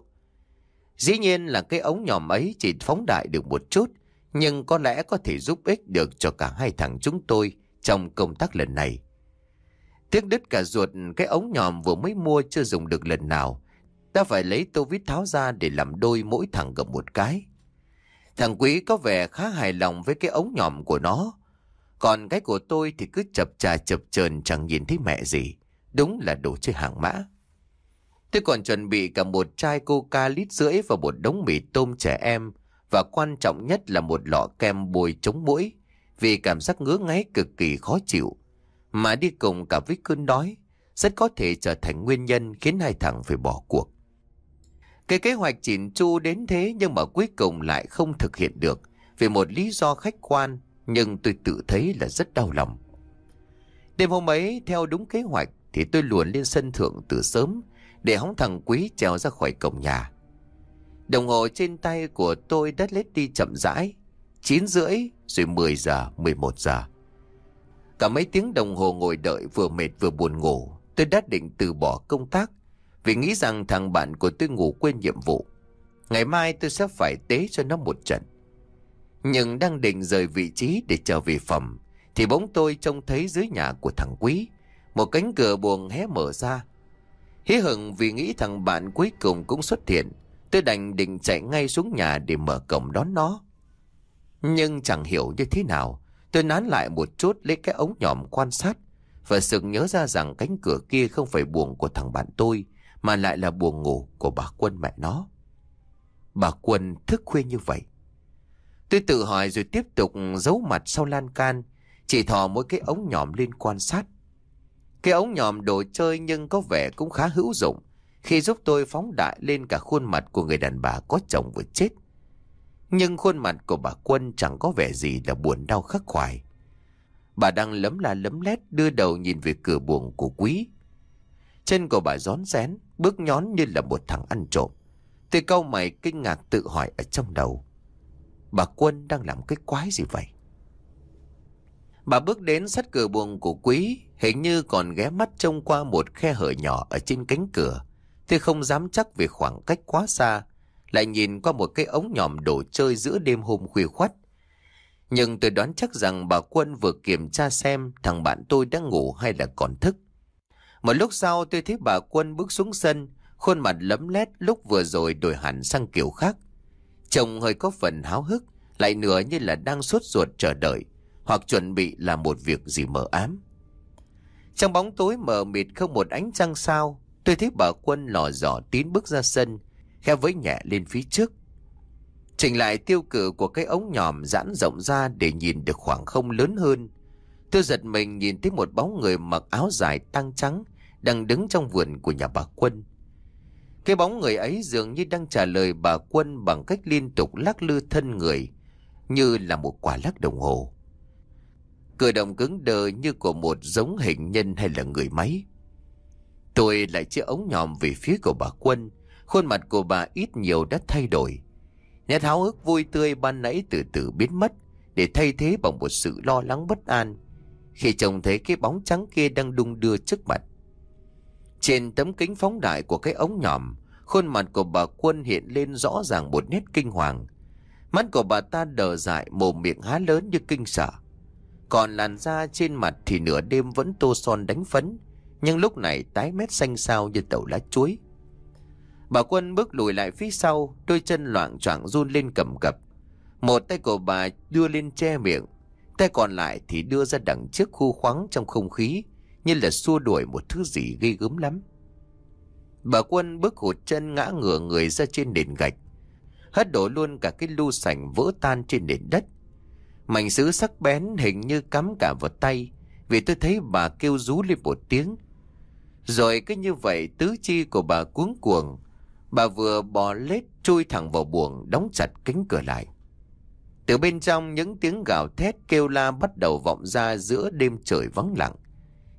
A: Dĩ nhiên là cái ống nhòm ấy chỉ phóng đại được một chút, nhưng có lẽ có thể giúp ích được cho cả hai thằng chúng tôi trong công tác lần này. Tiếc đứt cả ruột cái ống nhòm vừa mới mua chưa dùng được lần nào. Ta phải lấy tô vít tháo ra để làm đôi mỗi thằng gầm một cái. Thằng quý có vẻ khá hài lòng với cái ống nhòm của nó. Còn cái của tôi thì cứ chập trà chập chờn chẳng nhìn thấy mẹ gì. Đúng là đồ chơi hàng mã. Tôi còn chuẩn bị cả một chai coca lít rưỡi và một đống mì tôm trẻ em. Và quan trọng nhất là một lọ kem bôi chống mũi. Vì cảm giác ngứa ngáy cực kỳ khó chịu mà đi cùng cả với cơn đói Rất có thể trở thành nguyên nhân khiến hai thằng phải bỏ cuộc Cái kế hoạch chỉn chu đến thế nhưng mà cuối cùng lại không thực hiện được Vì một lý do khách quan nhưng tôi tự thấy là rất đau lòng Đêm hôm ấy theo đúng kế hoạch thì tôi luồn lên sân thượng từ sớm để hóng thằng quý trèo ra khỏi cổng nhà. Đồng hồ trên tay của tôi đã lết đi chậm rãi, 9 rưỡi rồi 10 giờ, 11 giờ. Cả mấy tiếng đồng hồ ngồi đợi vừa mệt vừa buồn ngủ, tôi đã định từ bỏ công tác vì nghĩ rằng thằng bạn của tôi ngủ quên nhiệm vụ. Ngày mai tôi sẽ phải tế cho nó một trận. Nhưng đang định rời vị trí để trở về phòng thì bóng tôi trông thấy dưới nhà của thằng Quý một cánh cửa buồn hé mở ra. Hí hửng vì nghĩ thằng bạn cuối cùng cũng xuất hiện, tôi đành định chạy ngay xuống nhà để mở cổng đón nó. Nhưng chẳng hiểu như thế nào, Tôi nán lại một chút lấy cái ống nhòm quan sát và sực nhớ ra rằng cánh cửa kia không phải buồng của thằng bạn tôi mà lại là buồng ngủ của bà Quân mẹ nó. Bà Quân thức khuya như vậy. Tôi tự hỏi rồi tiếp tục giấu mặt sau lan can, chỉ thò mỗi cái ống nhòm lên quan sát. Cái ống nhòm đồ chơi nhưng có vẻ cũng khá hữu dụng khi giúp tôi phóng đại lên cả khuôn mặt của người đàn bà có chồng vừa chết. Nhưng khuôn mặt của bà Quân chẳng có vẻ gì là buồn đau khắc khoải. Bà đang lấm la lấm lét đưa đầu nhìn về cửa buồng của quý. Chân của bà rón rén, bước nhón như là một thằng ăn trộm. Thì câu mày kinh ngạc tự hỏi ở trong đầu. Bà Quân đang làm cái quái gì vậy? Bà bước đến sát cửa buồng của quý, hình như còn ghé mắt trông qua một khe hở nhỏ ở trên cánh cửa. Thì không dám chắc về khoảng cách quá xa, lại nhìn qua một cái ống nhòm đồ chơi giữa đêm hôm khuya khoắt. Nhưng tôi đoán chắc rằng bà Quân vừa kiểm tra xem thằng bạn tôi đang ngủ hay là còn thức. Một lúc sau tôi thấy bà Quân bước xuống sân, khuôn mặt lấm lét lúc vừa rồi đổi hẳn sang kiểu khác. Chồng hơi có phần háo hức, lại nửa như là đang sốt ruột chờ đợi, hoặc chuẩn bị làm một việc gì mờ ám. Trong bóng tối mờ mịt không một ánh trăng sao, tôi thấy bà Quân lò dò tín bước ra sân, khẽ với nhẹ lên phía trước. Chỉnh lại tiêu cự của cái ống nhòm giãn rộng ra để nhìn được khoảng không lớn hơn. Tôi giật mình nhìn thấy một bóng người mặc áo dài tăng trắng đang đứng trong vườn của nhà bà Quân. Cái bóng người ấy dường như đang trả lời bà Quân bằng cách liên tục lắc lư thân người như là một quả lắc đồng hồ. Cử động cứng đờ như của một giống hình nhân hay là người máy. Tôi lại chia ống nhòm về phía của bà Quân. Khuôn mặt của bà ít nhiều đã thay đổi Nét háo hức vui tươi ban nãy từ từ biến mất Để thay thế bằng một sự lo lắng bất an Khi trông thấy cái bóng trắng kia đang đung đưa trước mặt Trên tấm kính phóng đại của cái ống nhòm Khuôn mặt của bà Quân hiện lên rõ ràng một nét kinh hoàng Mắt của bà ta đờ dại mồm miệng há lớn như kinh sợ Còn làn da trên mặt thì nửa đêm vẫn tô son đánh phấn Nhưng lúc này tái mét xanh xao như tàu lá chuối Bà Quân bước lùi lại phía sau, đôi chân loạn choạng run lên cầm cập. Một tay của bà đưa lên che miệng, tay còn lại thì đưa ra đằng trước khu khoáng trong không khí, như là xua đuổi một thứ gì ghê gớm lắm. Bà Quân bước hụt chân ngã ngửa người ra trên nền gạch, hất đổ luôn cả cái lu sành vỡ tan trên nền đất. Mảnh sứ sắc bén hình như cắm cả vào tay, vì tôi thấy bà kêu rú lên một tiếng. Rồi cứ như vậy tứ chi của bà cuống cuồng, Bà vừa bò lết chui thẳng vào buồng đóng chặt cánh cửa lại. Từ bên trong những tiếng gào thét kêu la bắt đầu vọng ra giữa đêm trời vắng lặng.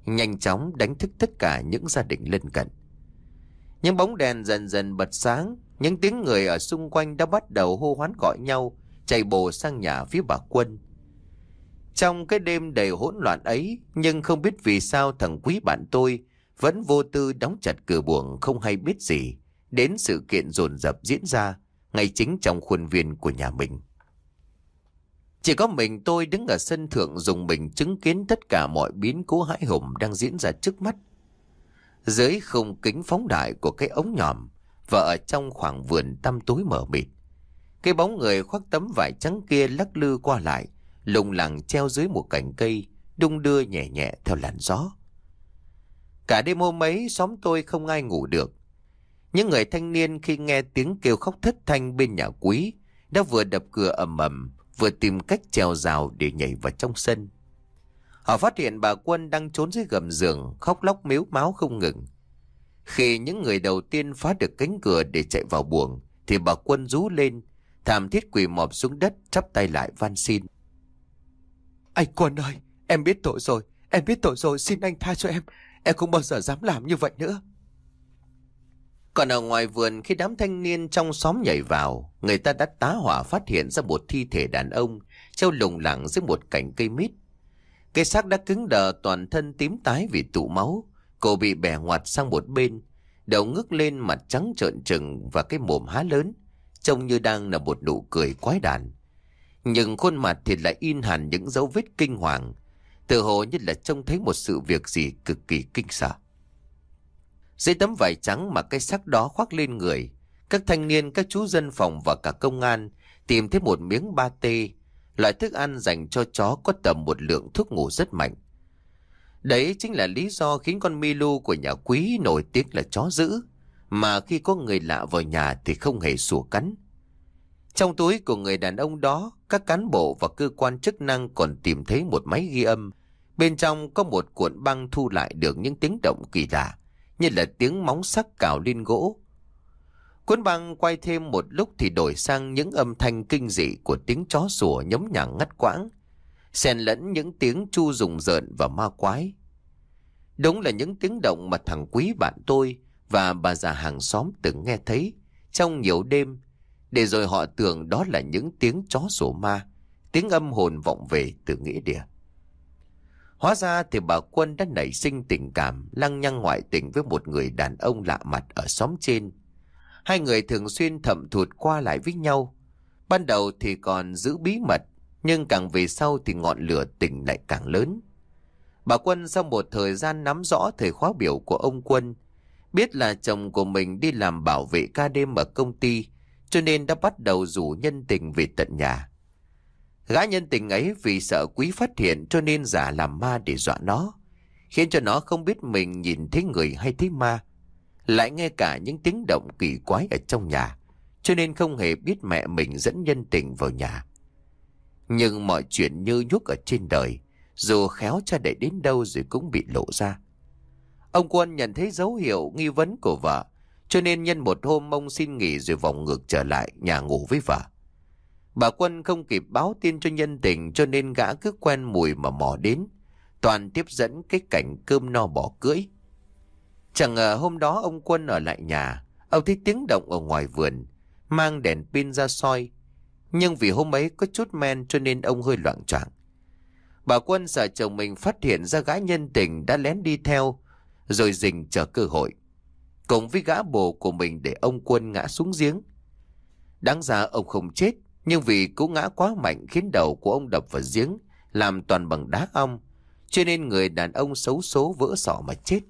A: Nhanh chóng đánh thức tất cả những gia đình lân cận. Những bóng đèn dần dần bật sáng, những tiếng người ở xung quanh đã bắt đầu hô hoán gọi nhau, chạy bồ sang nhà phía bà quân. Trong cái đêm đầy hỗn loạn ấy, nhưng không biết vì sao thằng quý bạn tôi vẫn vô tư đóng chặt cửa buồng không hay biết gì đến sự kiện dồn dập diễn ra ngay chính trong khuôn viên của nhà mình. Chỉ có mình tôi đứng ở sân thượng dùng mình chứng kiến tất cả mọi biến cố hãi hùng đang diễn ra trước mắt. Dưới khung kính phóng đại của cái ống nhòm và ở trong khoảng vườn tăm tối mờ mịt. Cái bóng người khoác tấm vải trắng kia lắc lư qua lại, lùng lẳng treo dưới một cành cây, đung đưa nhẹ nhẹ theo làn gió. Cả đêm hôm ấy xóm tôi không ai ngủ được, những người thanh niên khi nghe tiếng kêu khóc thất thanh bên nhà quý đã vừa đập cửa ầm ầm, vừa tìm cách trèo rào để nhảy vào trong sân. Họ phát hiện bà Quân đang trốn dưới gầm giường, khóc lóc miếu máu không ngừng. Khi những người đầu tiên phá được cánh cửa để chạy vào buồng, thì bà Quân rú lên, thảm thiết quỳ mọp xuống đất, chắp tay lại van xin. Anh Quân ơi, em biết tội rồi, em biết tội rồi, xin anh tha cho em, em không bao giờ dám làm như vậy nữa. Còn ở ngoài vườn khi đám thanh niên trong xóm nhảy vào, người ta đã tá hỏa phát hiện ra một thi thể đàn ông treo lủng lẳng dưới một cành cây mít. Cây xác đã cứng đờ toàn thân tím tái vì tụ máu, cổ bị bẻ ngoặt sang một bên, đầu ngước lên mặt trắng trợn trừng và cái mồm há lớn, trông như đang là một nụ cười quái đản. Nhưng khuôn mặt thì lại in hẳn những dấu vết kinh hoàng, tự hồ như là trông thấy một sự việc gì cực kỳ kinh sợ. Dưới tấm vải trắng mà cái xác đó khoác lên người, các thanh niên, các chú dân phòng và cả công an tìm thấy một miếng ba tê, loại thức ăn dành cho chó có tầm một lượng thuốc ngủ rất mạnh. Đấy chính là lý do khiến con Milu của nhà quý nổi tiếng là chó dữ, mà khi có người lạ vào nhà thì không hề sủa cắn. Trong túi của người đàn ông đó, các cán bộ và cơ quan chức năng còn tìm thấy một máy ghi âm. Bên trong có một cuộn băng thu lại được những tiếng động kỳ lạ như là tiếng móng sắc cào lên gỗ. Cuốn băng quay thêm một lúc thì đổi sang những âm thanh kinh dị của tiếng chó sủa nhấm nhẳng ngắt quãng, xen lẫn những tiếng chu rùng rợn và ma quái. Đúng là những tiếng động mà thằng quý bạn tôi và bà già hàng xóm từng nghe thấy trong nhiều đêm, để rồi họ tưởng đó là những tiếng chó sủa ma, tiếng âm hồn vọng về từ nghĩa địa. Hóa ra thì bà Quân đã nảy sinh tình cảm lăng nhăng ngoại tình với một người đàn ông lạ mặt ở xóm trên. Hai người thường xuyên thậm thụt qua lại với nhau. Ban đầu thì còn giữ bí mật, nhưng càng về sau thì ngọn lửa tình lại càng lớn. Bà Quân sau một thời gian nắm rõ thời khóa biểu của ông Quân, biết là chồng của mình đi làm bảo vệ ca đêm ở công ty, cho nên đã bắt đầu rủ nhân tình về tận nhà. Gã nhân tình ấy vì sợ quý phát hiện cho nên giả làm ma để dọa nó. Khiến cho nó không biết mình nhìn thấy người hay thấy ma. Lại nghe cả những tiếng động kỳ quái ở trong nhà. Cho nên không hề biết mẹ mình dẫn nhân tình vào nhà. Nhưng mọi chuyện như nhúc ở trên đời. Dù khéo cha để đến đâu rồi cũng bị lộ ra. Ông quân nhận thấy dấu hiệu nghi vấn của vợ. Cho nên nhân một hôm ông xin nghỉ rồi vòng ngược trở lại nhà ngủ với vợ. Bà Quân không kịp báo tin cho nhân tình cho nên gã cứ quen mùi mà mò đến. Toàn tiếp dẫn cái cảnh cơm no bỏ cưỡi. Chẳng ngờ hôm đó ông Quân ở lại nhà, ông thấy tiếng động ở ngoài vườn, mang đèn pin ra soi. Nhưng vì hôm ấy có chút men cho nên ông hơi loạn choạng. Bà Quân sợ chồng mình phát hiện ra gã nhân tình đã lén đi theo, rồi dình chờ cơ hội. Cùng với gã bồ của mình để ông Quân ngã xuống giếng. Đáng ra ông không chết, nhưng vì cú ngã quá mạnh khiến đầu của ông đập vào giếng, làm toàn bằng đá ong. Cho nên người đàn ông xấu số vỡ sọ mà chết.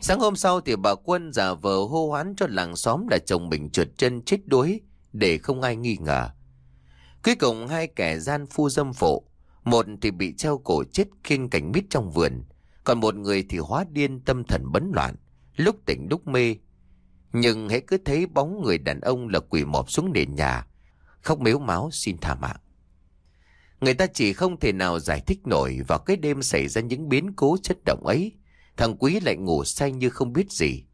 A: Sáng hôm sau thì bà Quân giả vờ hô hoán cho làng xóm là chồng mình trượt chân chết đuối để không ai nghi ngờ. Cuối cùng hai kẻ gian phu dâm phụ, một thì bị treo cổ chết khiêng cảnh mít trong vườn, còn một người thì hóa điên tâm thần bấn loạn, lúc tỉnh lúc mê. Nhưng hãy cứ thấy bóng người đàn ông là quỳ mọp xuống nền nhà, khóc mếu máu xin tha mạng. Người ta chỉ không thể nào giải thích nổi vào cái đêm xảy ra những biến cố chất động ấy. Thằng Quý lại ngủ say như không biết gì.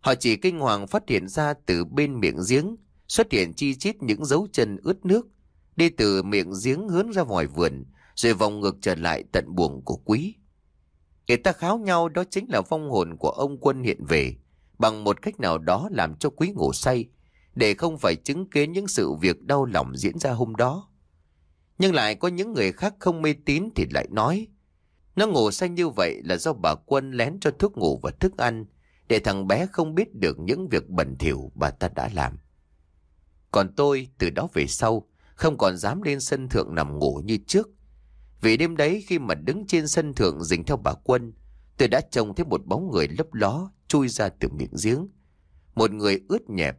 A: Họ chỉ kinh hoàng phát hiện ra từ bên miệng giếng xuất hiện chi chít những dấu chân ướt nước đi từ miệng giếng hướng ra ngoài vườn rồi vòng ngược trở lại tận buồng của Quý. Người ta kháo nhau đó chính là vong hồn của ông quân hiện về bằng một cách nào đó làm cho Quý ngủ say để không phải chứng kiến những sự việc đau lòng diễn ra hôm đó. Nhưng lại có những người khác không mê tín thì lại nói, nó ngủ say như vậy là do bà Quân lén cho thuốc ngủ và thức ăn, để thằng bé không biết được những việc bẩn thỉu bà ta đã làm. Còn tôi, từ đó về sau, không còn dám lên sân thượng nằm ngủ như trước. Vì đêm đấy khi mà đứng trên sân thượng dình theo bà Quân, tôi đã trông thấy một bóng người lấp ló chui ra từ miệng giếng. Một người ướt nhẹp,